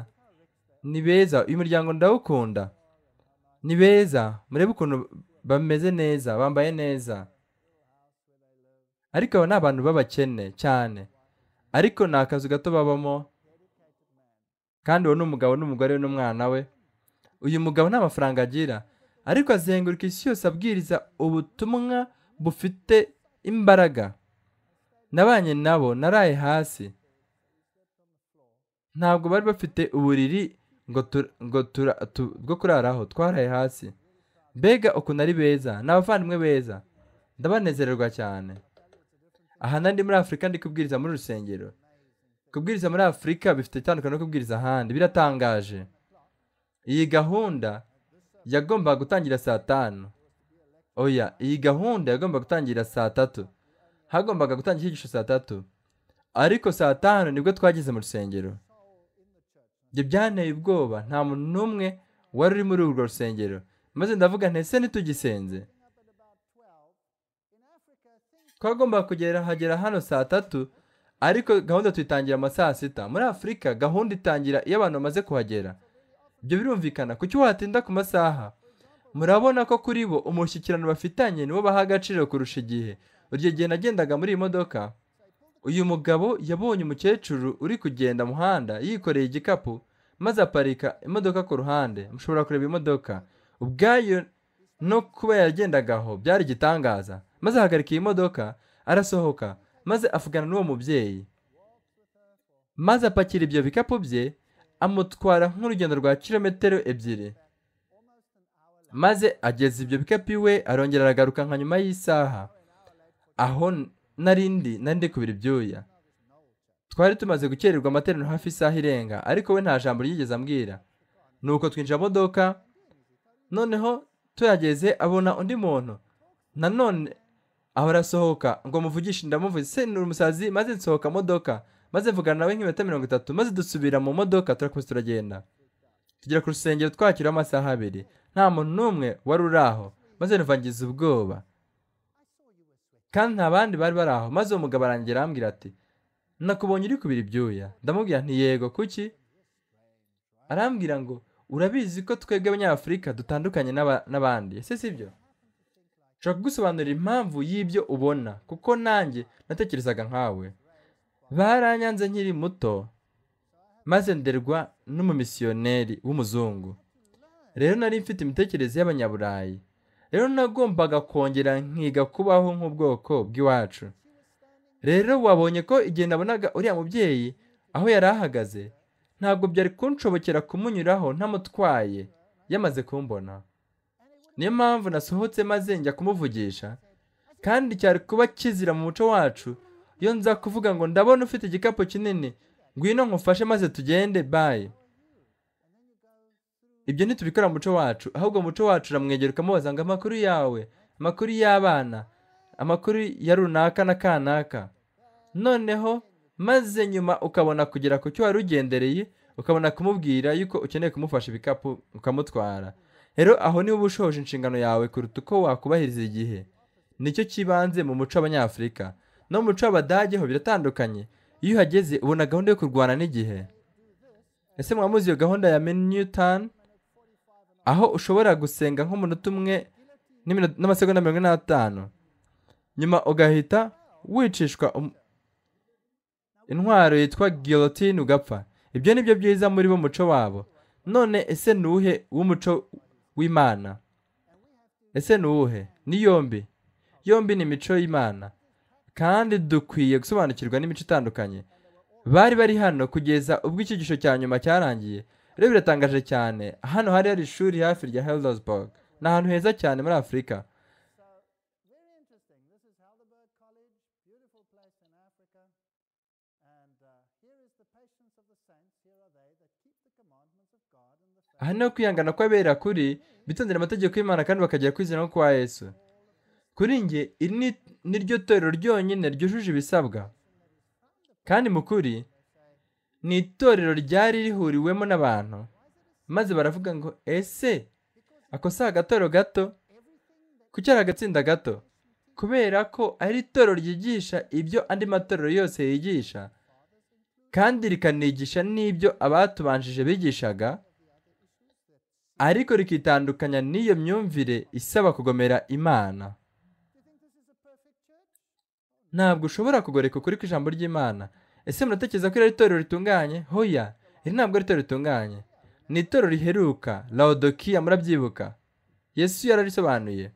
ni beza uyu muryango ndawukunda ni beza murebe ukuntu bameze neza bambaye neza ariko aba ni abantu b'abakene cyane ariko ni akazu gato babamo kandi uwo ni umugabo n'umugore n'umwana we uyu mugabo nta mafaranga agira ariko azenguruka isi yose abwiriza ubutumwa bufite imbaraga nabanye nabo naraye hasi ntabwo bari bafite uburiri bwo kuraraho twaraye hasi mbega ukuntu ari beza ni abavandimwe beza ndabanezererwa cyane aha nandi muri afurika ndi kubwiriza muri rusengero kubwiriza muri afurika bifite itandukaniro no kubwiriza ahandi biratangaje iyi gahunda yagombaga gutangira saa tanu oya iyi gahunda yagomba gutangira saa tatu hagombaga gutangira icyigisho saa tatu ariko saa tanu nibwo twageze mu rusengero ibyo byanteye ubwoba nta muntu n'umwe wari uri muri urwo rusengero maze ndavuga ntese ntitugisenze twagomba kugera hagera hano saa tatu ariko gahunda tuyitangira ama saa sita muri afurika gahunda itangira iyo abantu bamaze kuhagera ibyo birumvikana kuki watinda ku masaha murabona ko kuri bo umushyikirano bafitanye niwo baha agaciro kurusha igihe uryo gihe nagendaga muri iyi modoka uyu mugabo yabonye umukecuru uri kugenda muhanda yikoreye igikapu maze aparika imodoka ku ruhande mushobora kureba imodoka ubwayo no kuba yagendagaho byari igitangaza maze ahagarika iyi modoka arasohoka maze avugana n'uwo mubyeyi maze apakira ibyo bikapu bye amutwara nk'urugendo rwa kilometero ebyiri maze ageza ibyo bikapu iwe arongera aragaruka nka nyuma y'isaha aho narindi nari kubira ibyuya twari tumaze gukererwa amateraniro hafi isaha irenga ariko we nta jambo ryigeze ambwira nuko twinjira modoka noneho tuyageze abona undi muntu nanone aho arasohoka ngo muvugishe ndamuvuze se ni umusazi maze nsohoka modoka maze mvugana nawe nk'iminota mirongo itatu maze dusubira mu modoka turakomeza turagenda tugera ku rusengero twakira amasaha abiri nta muntu n'umwe wari uri aho maze ruvangiza ubwoba kandi nta bandi bari bari aho maze uwo mugabo arangira arambwira ati nakubonye uri kubira ibyuya ndamubwira nti yego kuki arambwira ngo urabizi ko twebwe abanyafurika dutandukanye n'abandi ese si byo nshobora kugusobanurira impamvu y'ibyo ubona kuko nanjye natekerezaga nkawe baranyanze nkiri muto maze nderwa n'umumisiyoneri w'umuzungu rero nari mfite imitekerereze y'abanyaburayi rero nagombaga kongera nkiga kubaho nk'ubwoko bw'iwacu rero wabonye ko igihe nabonaga uriya mubyeyi aho yari ahagaze ntabwo byari kunshobokera kumunyuraho ntamutwaye yamaze kumbona niyo mpamvu nasohotse maze njya kumuvugisha kandi cyari kuba kizira mu muco wacu iyo nza kuvuga ngo ndabona ufite igikapu kinini ngwino nkufashe maze tugende bayi ibyo ntitubikora mu muco wacu ahubwo umuco wacu uramwegera ukamubaza ngo amakuru yawe amakuru y'abana amakuru ya runaka na kanaka noneho maze nyuma ukabona kugera ku cyo wari ugendereye ukabona kumubwira yuko ukeneye kumufasha ibikapu ukamutwara rero aho niba uba ushoje inshingano yawe kuruta uko wakubahiriza igihe nicyo kibanze mu muco w'abanyafurika no mu muco w'abadage ho biratandukanye iyo uhageze ubona gahunda yo kurwana n'igihe ese mwamuzi iyo gahunda ya meni aho ushobora gusenga nk'umunota umwe n'amasegonda mirongo ine n'atanu nyuma ugahita wicishwa um, intwaro yitwa gilotine ugapfa ibyo ni byo byiza muri bo muco wabo none ese nuhe w'umuco w'imana ese ni uwuhe ni yombi yombi ni imico y'imana kandi dukwiye gusobanukirwa n'imico itandukanye bari bari hano kugeza ubwo icyigisho cya nyuma cyarangiye rero biratangaje cyane hano hari hari ishuri hafi rya heldersburg ni ahantu heza cyane muri afurika aha ni ho kw'abera kuri bitondera amategeko y'imana kandi bakagera kwizera kwa yesu kuri njye iri ni ryo torero ryonyine ryujuje ibisabwa kandi mu kuri ni itorero ryari rihuriwemo n'abantu maze baravuga ngo ese ako si agatoro gato kuki ari agatsinda gato kubera ko ari itorero ryigisha ibyo andi matorero yose yigisha kandi rikanigisha n'ibyo abatubanjije bigishaga ariko rikitandukanya n'iyo myumvire isaba kugomera imana ntabwo ushobora kugoreka ukuri ijambo ry'imana ese muratekereza ko iri ari ritunganye hoya iri ntabwo ari itorero ritunganye ni itorero riheruka laodokiya murabyibuka yesu yararisobanuye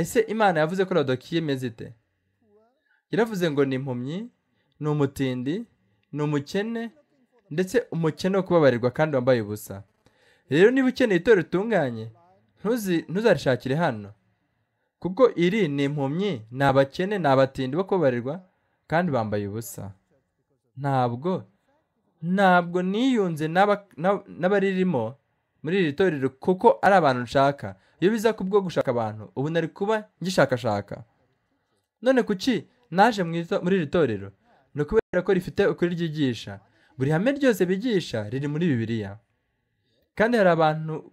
ese imana yavuze ko laodokiya imeze ite yaravuze ngo ni impumyi ni umutindi ni umukene ndetse umukene wo kubabarirwa kandi wambaye ubusa rero niba ukeneye itorero ritunganye ntuzarishakire hano kuko iri ni impumyi ni abakene ni abatindi bo kubarirwa kandi bambaye ubusa ntabwo ntabwo niyunze n'abaririmo muri iri torero kuko ari abantu nshaka iyo biza kubwo gushaka abantu ubu nari kuba ngishakashaka none kuki naje muri iri torero ni ukubera ko rifite ukuri ryigisha buri hame ryose bigisha riri muri bibiliya kandi hari abantu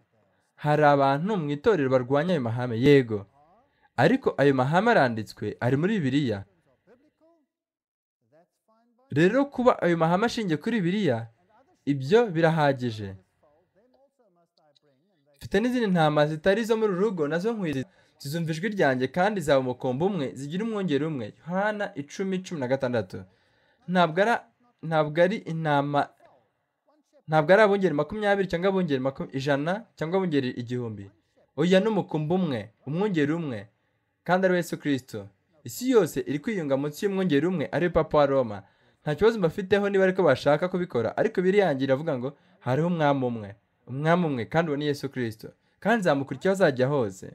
hari abantu mu itorero barwanya ayo mahame yego ariko ayo mahame aranditswe ari muri bibiriya rero kuba ayo mahame ashingiye kuri bibiriya ibyo birahagije mfite n'izindi ntama zitari izo muri uru rugo nazo nkwiriza zizumva ijwi ryanjye kandi zaba umukombo umwe zigira umwongere umwe yohana icumi cumi na gatandatu ntabwo ari intama ntabwo ari abungeri makumyabiri cyangwa abungeri ijana cyangwa abungeri igihumbi oya n'umukumbi umwe umwungeri umwe kandi ari Yesu kirisito isi yose iri kwiyunga munsi y'umwungeri umwe ariwe papa wa roma nta kibazo mbafiteho niba ariko bashaka kubikora ariko biriyangira avuga ngo hariho umwami umwe umwami umwe kandi uwo ni Yesu kirisito kandi nzamukurikiye azajya hose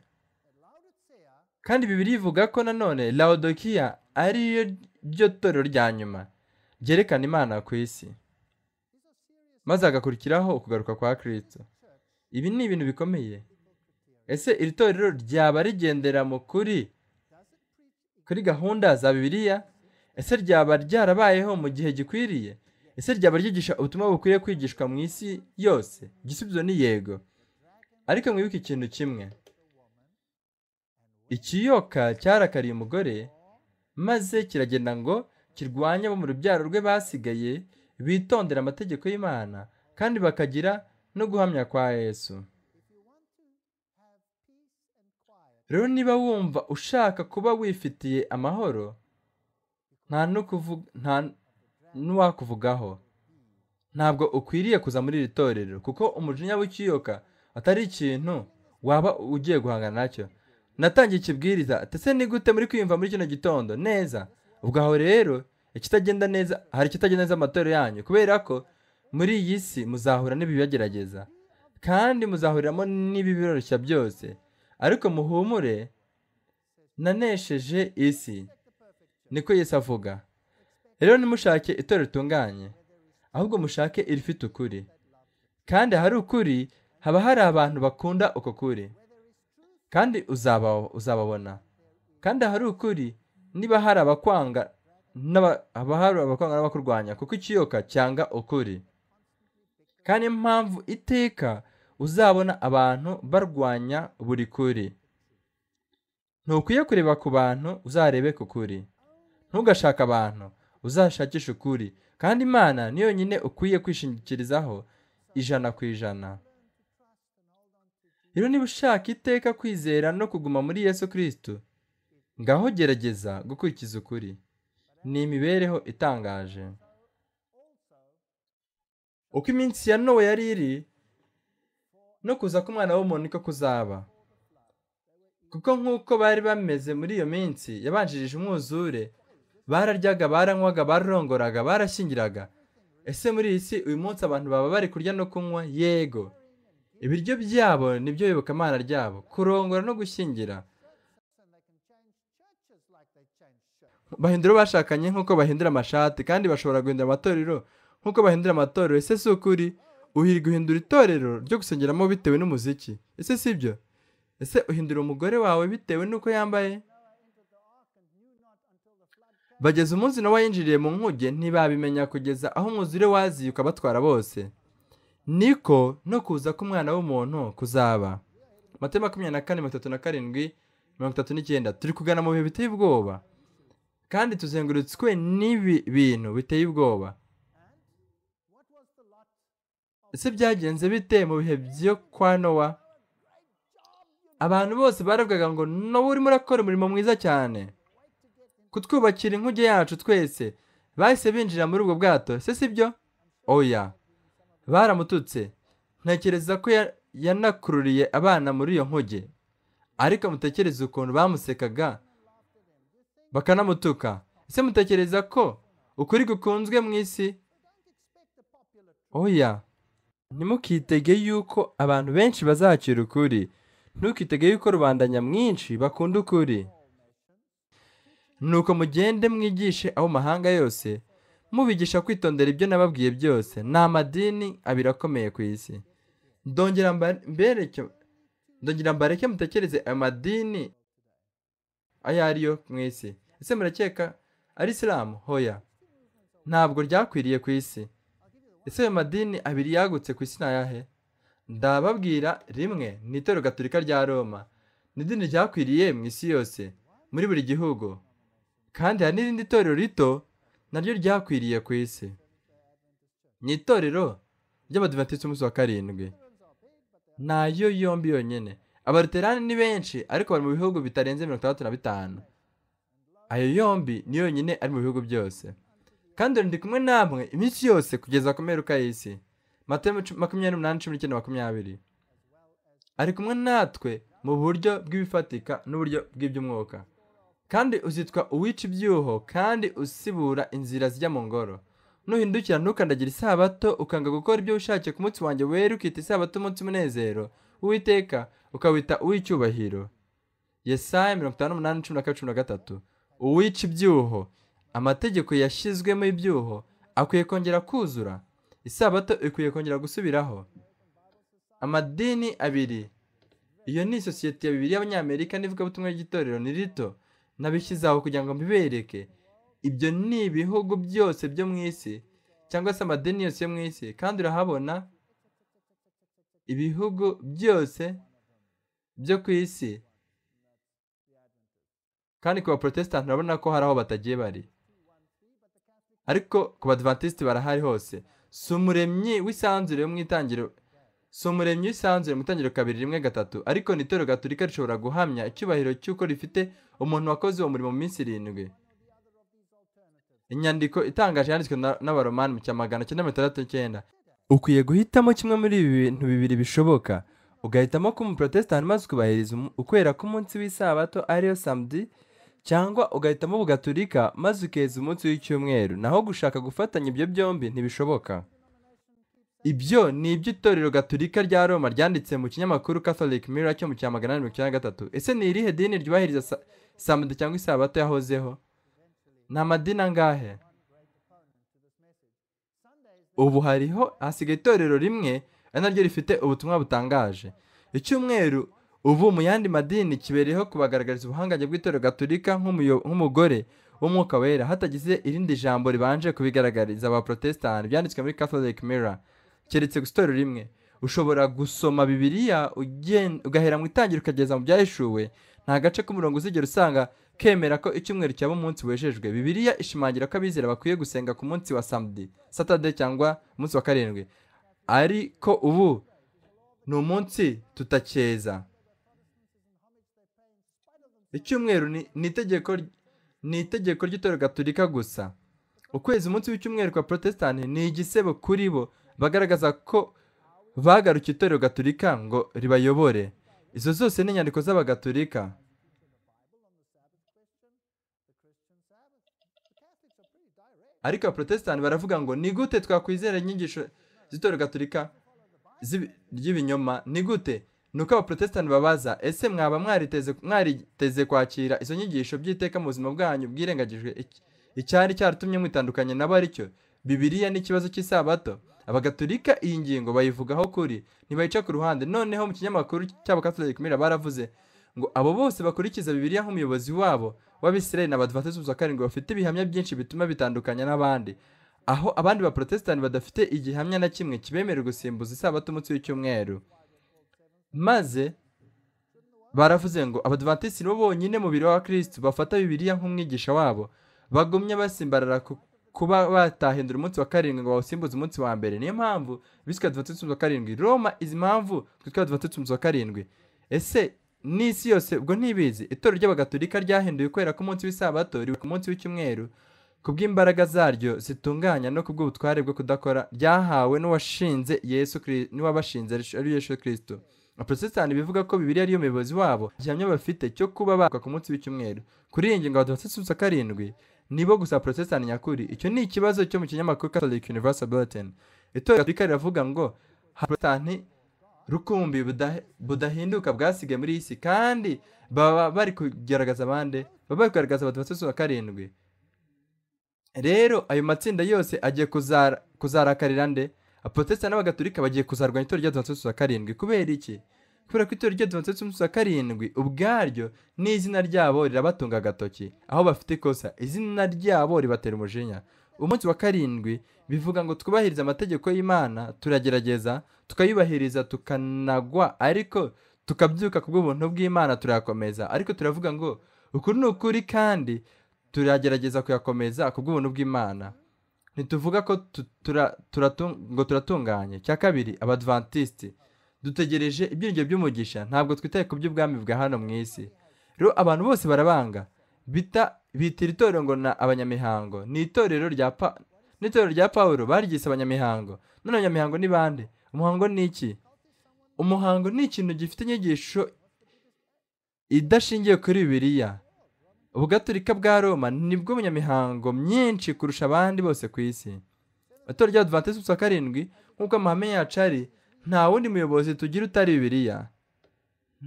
kandi bibiri ivuga ko nanone laodokiya ari ryo torero rya nyuma ryerekana imana ku isi maze hagakurikiraho ukugaruka kwa kirisito ibi ni ibintu bikomeye ese iri torero ryaba rigendera mu kuri kuri gahunda za bibiliya ese ryaba ryarabayeho mu gihe gikwiriye ese ryaba ryigisha ubutumwa bukwiye kwigishwa mu isi yose igisubizo ni yego ariko mwibuke ikintu kimwe ikiyoka cyarakariye umugore maze kiragenda ngo kirwanye abo mu rubyaro rwe basigaye bitondera amategeko y'imana kandi bakagira no guhamya kwa yesu rero niba wumva ushaka kuba wifitiye amahoro nta n'uwakuvugaho ntabwo ukwiriye kuza muri iri torero kuko umujinya w'ikiyoka atari ikintu waba ugiye guhangana nacyo natangiye ikibwiriza ndetse ni gute muri kwiyumva muri kino gitondo neza ubwo aho rero ikitagenda neza hari ikitagenda neza amatora yanyu kubera ko muri iyi si muzahura n'ibibagerageza kandi muzahuriramo n'ibibiroroshya byose ariko muhumure nanesheje isi niko yesi avuga rero nimushake itorero ritunganye ahubwo mushake irifite ukuri kandi ahari ukuri haba hari abantu bakunda uko kuri kandi uzababona kandi ahari ukuri niba hari abakwanga abahari abakwanga n'abakurwanya kuko ikiyoka cyangwa ukuri kandi impamvu iteka uzabona abantu barwanya buri kuri ntukwiye kureba ku bantu uzarebe ku kuri ntugashake abantu uzashakisha ukuri kandi imana niyo nyine ukwiye kwishingikirizaho ijana ku ijana rero niba ushaka iteka kwizera no kuguma muri yesu kirisito ngaho gerageza gukurikiza ukuri ni imibereho itangaje uko iminsi ya nowe yari iri no kuza k'umwana w'umuntu niko kuzaba kuko nk'uko bari bameze muri iyo minsi yabanjirije umwuzure bararyaga baranywaga barongoraga barashyingiraga ese muri iyi si uyu munsi abantu baba bari kurya no kunywa yego ibiryo byabo nibyo biyobokamana ryabo kurongora no gushyingira bahindura bashakanye nk'uko bahindura amashati kandi bashobora guhindura amatorero nk'uko bahindura amatorero ese si ukuri uhirwa guhindura itorero ryo gusengeramo bitewe n'umuziki ese si byo ese uhindura umugore wawe bitewe n'uko yambaye bageza umunsi nawe yinjiriye mu nkuge ntibabimenya kugeza aho umwuzure waziye ukabatwara bose niko no kuza k'umwana w'umuntu kuzaba amata makumyabiri na kane mirongo itatu na karindwi mirongo itatu n'icyenda turi kugana mu bihe biteye ubwoba kandi tuzengurutswe n'ibi bintu biteye ubwoba ese byagenze bite mu bihe byo kwa nowa abantu bose baravugaga ngo nowe urimo urakora umurimo mwiza cyane kutwubakira inkuge yacu twese bahise binjira muri ubwo bwato se si byo oya baramututse ntekereza ko yanakururiye abana muri iyo nkuge ariko mutekereze ukuntu bamusekaga bakanamutuka ese mutekereza ko ukuri gukunzwe mu isi oya ntimukitege yuko abantu benshi bazakira ukuri ntukitege yuko rubanda nyamwinshi bakunda ukuri nuko mugende mwigishe abo mahanga yose mubigisha kwitondera ibyo nababwiye byose ni amadini abiri akomeye ku isi ndongera mbareke mutekereze amadini ayo yo mu isi ese murakeka ari isilamu hoya ntabwo ryakwiriye ku isi ese ayo madini abiri yagutse ku isi ni ayahe ndababwira rimwe ni itero gatolika rya roma ni idini ryakwiriye mu isi yose muri buri gihugu kandi hari n'irindi torero rito naryo ryakwiriye ku isi ni itorero ry'abadivantisiti umunsi wa karindwi nayo yombi yonyine abaruterani ni benshi ariko bari mu bihugu bitarenze mirongo itandatu na bitanu ayo yombi ni yonyine ari mu bihugu byose kandi ndi kumwe namwe iminsi yose kugeza ku mperuka y'isi makumyabiri n'umunani cumi n'icyenda makumyabiri ari kumwe natwe mu buryo bw'ibifatika n'uburyo bw'iby'umwuka kandi uzitwa uwica ibyuho kandi usibura inzira zijya mu ngoro nuhindukira ntukandagire isabato ukanga gukora ibyo wishakiye ku munsi wanjye wera ukita isabato umunsi umunezero uwiteka ukawita uw'icyubahiro yesaya mirongo itanu n'umunani cumi na kabiri cumi na gatatu uwica ibyuho amategeko yashyizwemo ibyuho akwiye kongera kuzura isabato ikwiye kongera gusubiraho amadini abiri iyo ni isosiyete ya bibiri y'abanyamerika n'ivugabutumwa ry'itorero ni rito nabishyize aho kugira ngo mbibereke ibyo ni ibihugu byose byo mu isi cyangwa se amadini yose yo mu isi kandi urahabona ibihugu byose byo ku isi kandi ku baporotesitanti urabona ko hari aho batagiye bari ariko ku badvantisiti barahari hose si umuremyi w'isanzure mu itangiro si umuremyi w'isanzure mu itangiro kabiri rimwe gatatu ariko ni itorero gaturika rishobora guhamya icyubahiro cy'uko rifite umuntu wakoze uwo murimo mu minsi irindwi inyandiko itangaje yanditswe n'abaromani mu cya magana cyenda mirongo itandatu n'icyenda ukwiye guhitamo kimwe muri ibi bintu bibiri bishoboka ugahitamo ko umuporotesitanti maze ukubahiriza ukwera k'umunsi w'isabato ariyo samedi cyangwa ugahitamo bugaturika maze ukeza umunsi w'icyumweru naho gushaka gufatanya ibyo byombi ntibishoboka ibyo ni iby'itorero gaturika rya roma ryanditse mu kinyamakuru catholic mirror cyo mu cya magana mirongo icyenda na gatatu ese ni irihe dini ryubahiriza samedi cyangwa isabato yahozeho ni amadini angahe ubu hariho hasigaye itorero rimwe ari naryo rifite ubutumwa butangaje icyumweru ubu mu yandi madini kibereyeho kubagaragariza ubuhangange bw'itorero gaturika nk'umugore w'umwuka wera hatagize irindi jambo ribanje kubigaragariza abaporotesitanti byanditswe muri catholic mirror keretse itorero rimwe ushobora gusoma bibiriya ugahera mu itangira ukageza mu byahishuwe nta gace k'umurongo uzigera usanga kemera ko icyumweru cyaba umunsi wejejwe bibiriya ishimangira ko abizera bakwiye gusenga ku munsi wa samedi satade cyangwa umunsi wa karindwi ariko ubu ni umunsi tutakeza icyumweru ni itegeko ry'itorero gaturika gusa ukwezi umunsi w'icyumweru kwa porotesitanti ni igisebo kuri bo bagaragaza ko bagarukiye itorero gaturika ngo ribayobore izo zose ni inyandiko z'abagaturika ariko abaporotesitanti baravuga ngo ni gute twakwizera inyigisho z'itorero gaturika ry'ibinyoma ni gute ni uko abaporotesitanti babaza ese mwaba mwariteze kwakira izo nyigisho by'iteka mu buzima bwanyu bwirengagijwe icyari cyaratumye mwitandukanye nabo aricyo bibiriya n'ikibazo cy'isabato abagatulika iyi ngingo bayivugaho kuri ntibayica ku ruhande noneho mu kinyamakuru cy'abakatolika kumira baravuze ngo abo bose bakurikiza bibiriya nk'umuyobozi wabo w'abisirayeli n'abadivantisi b'ubusa karindwi bafite ibihamya byinshi bituma bitandukanya n'abandi aho abandi baporotesitanti badafite igihamya na kimwe kibemerera gusimbuza isabato umunsi w'icyumweru maze baravuze ngo abadivantisiti nibo bonyine mu biro wa kirisiti bafata bibiriya nk'umwigisha wabo bagumye basimbarara kuba batahindura umunsi wa karindwi ngo bawusimbuze umunsi wa mbere niyo mpamvu biswe adivantisiti wa karindwi roma izi mpamvu twitwa adivantisiti wa karindwi ese n'isi yose ubwo ntibizi itorero ry'abagatolika ryahinduye kubera ko umunsi w'isabato riwe ku munsi w'icyumweru kubw'imbaraga zaryo zitunganya no kubw'ubutware bwo kudakora ryahawe n'uwashinze yesu n'uwabashinze ari yesu kirisito apositeri bivuga ko bibiliya ariyo muyobozi wabo gihamya bafite cyo kuba bavuga ku munsi w'icyumweru kuri iyi ngingo baduha karindwi nibo gusa porotesitanti nyakuri icyo ni ikibazo cyo mu kinyamakuru catholic universal bulletin itorero gatolika riravuga ngo porotesitanti rukumbi budahinduka bwasigaye muri iyi si kandi baba bari kugaragaza abandi baba bari kugaragaza abatutsi karindwi rero ayo matsinda yose agiye kuzarakarira nde apotetsi n'abagatolika bagiye kuzarwanya itorero ry'adivantisiti za karindwi kubera iki kubera ko itorero ry'adivantisiti za karindwi ubwaryo n'izina ryabo rirabatunga agatoki aho bafite ikosa izina ryabo ribatera umujinya umunsi wa karindwi bivuga ngo twubahirize amategeko y'imana turagerageza tukayubahiriza tukanagwa ariko tukabyuka ku bw'ubuntu bw'imana turayakomeza ariko turavuga ngo ukuri ni ukuri kandi turagerageza kuyakomeza ku bw'ubuntu bw'imana ntituvuga ko ngo turatunganye cya kabiri abadivantisiti dutegereje ibyiringiro by'umugisha ntabwo twitaye ku by'ubwami bwa hano mu isi rero abantu bose barabanga bita itorero ngo na abanyamihango ni itorero rya paul baryise abanyamihango none abanyamihango ni bande umuhango ni iki umuhango ni ikintu gifite inyigisho idashingiye kuri bibiriya ubugaturika bwa roma nibwo umunyamihango myinshi kurusha abandi bose ku isi itora rya adventisi gusa karindwi nk'uko amahame yacu ari nta wundi muyobozi tugira utari bibiriya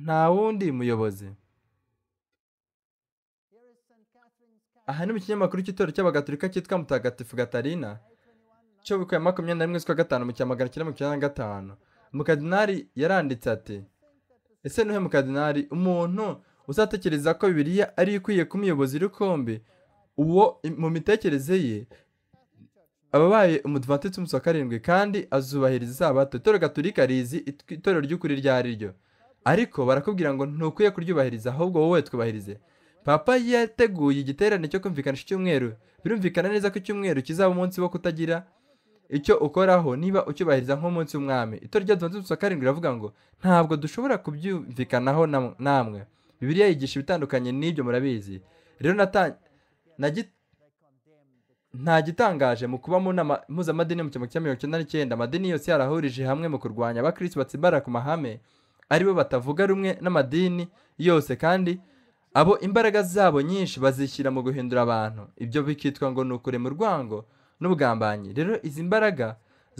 nta wundi muyobozi aha ni mu kinyamakuru cy'itora cy'abagatulika cyitwa mutagatifu gatarina cyo bikwiye makumyabiri na rimwe z'ukwa gatanu mu cya magana cyenda mirongo icyenda na gatanu mukadinari yaranditse ati ese nuhe mukadinari umuntu uzatekereza ko bibiliya ari ikwiye kumuyobozi muyobozi uwo mu mitekereze ye ababaye umudivante umunsi wa karindwi kandi azubahiriza isabato itorero gaturika rizi itorero ry'ukuri ryari ryo ariko barakubwira ngo ntukwiye kuryubahiriza ahubwo wowe twubahirize papa yateguye igiterane cyo kumvikanisha icyumweru birumvikana neza ko icyumweru kizaba umunsi wo kutagira icyo ukoraho niba ucyubahiriza nk'umunsi w'umwami itorero ry'abadivante umunsi wa karindwi riravuga ngo ntabwo dushobora kubyumvikanaho namwe Bibiliya yigisha ibitandukanye n'ibyo murabizi rero nta gitangaje mu kuba mu nama mpuzamadini mu cyama cya mirongo icyenda n'icyenda amadini yose yarahurije hamwe mu kurwanya abakirisi batsibara ku mahame aribo batavuga rumwe n'amadini yose kandi abo imbaraga zabo nyinshi bazishyira mu guhindura abantu ibyo bikitwa ngo ni ukurema urwango n'ubugambanyi rero izi mbaraga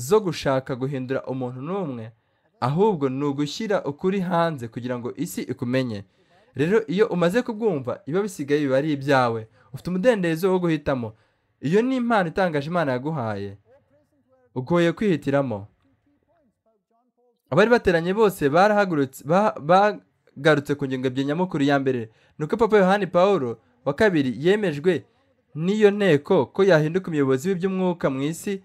zo gushaka guhindura umuntu n'umwe ahubwo ni ugushyira ukuri hanze kugira ngo isi ikumenye rero iyo umaze kubwumva iba bisigaye biba ari ibyawe ufite umudendezo wo guhitamo iyo ni impano itangaje imana yaguhaye ugoye kwihitiramo abari bateranye bose bagarutse ku ngingo ebyiri nyamukuru ya mbere ni uko papa yohani paul wa kabiri yemejwe n'iyo nteko ko yahinduka umuyobozi w'iby'umwuka mu isi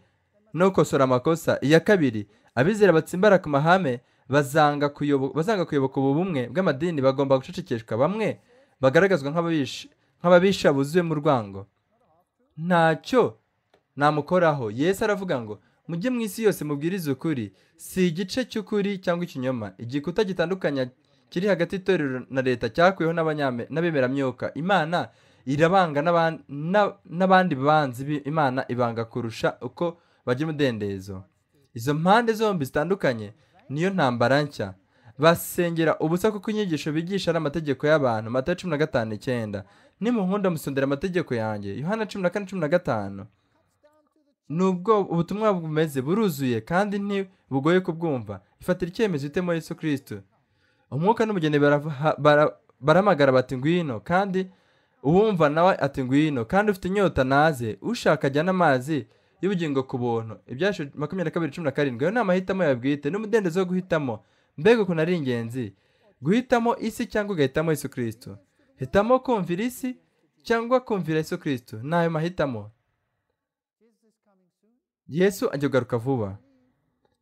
no gukosora amakosa iya kabiri abizera batsimbara ku mahame bazanga kuyoboka ubu bumwe bw'amadini bagomba gucecekeshwa bamwe bagaragazwa nk'ababisha buzuyemo urwango ntacyo namukoraho yesi aravuga ngo mujye mu isi yose mubwirize ukuri si igice cy'ukuri cyangwa ikinyoma igikuta gitandukanya kiri hagati y'itorero na leta cyakwiweho n'abemeramyuka imana irabanga n'abandi banzi imana ibanga kurusha uko bagira umudendezo izo mpande zombi zitandukanye niyo ntambara nshya basengera ubusa kuko inyigisho bigisha ari amategeko y'abantu mata cumi na gatanu icyenda nimunkunda musondera amategeko yanjye yohana cumi na kane cumi na gatanu nubwo ubutumwa bumeze buruzuye kandi ntibugoye kubwumva ifatira icyemezo itemo Yesu kirisito umwuka n'umugeni baramagara bati ngwino kandi uwumva nawe ati ngwino kandi ufite inyota naze ushaka ajyana amazi y'ubugingo ku buntu ibyashu makumyabiri na kabiri cumi na karindwi ayo ni amahitamo ya bwite n'umudendezo wo guhitamo mbega ukuntu ari ingenzi guhitamo isi cyangwa ugahitamo Yesu kirisito hitamo kumvira isi cyangwa kumvira Yesu kirisito ni ayo mahitamo yesu ajya kugaruka vuba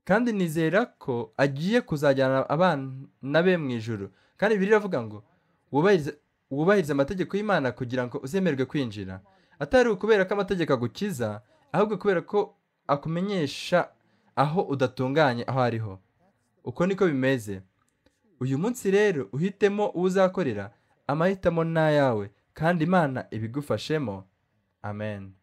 kandi nizera ko agiye kuzajyana abana be mu ijoro kandi bibiri iravuga ngo wubahirize amategeko y'imana kugira ngo uzemerwe kwinjira atari ukubera ko amategeko agukiza ahubwo kubera ko akumenyesha aho udatunganye aho ariho uko niko bimeze uyu munsi rero uhitemo uwo uzakorera amahitamo ni ayawe kandi imana ibigufashemo amen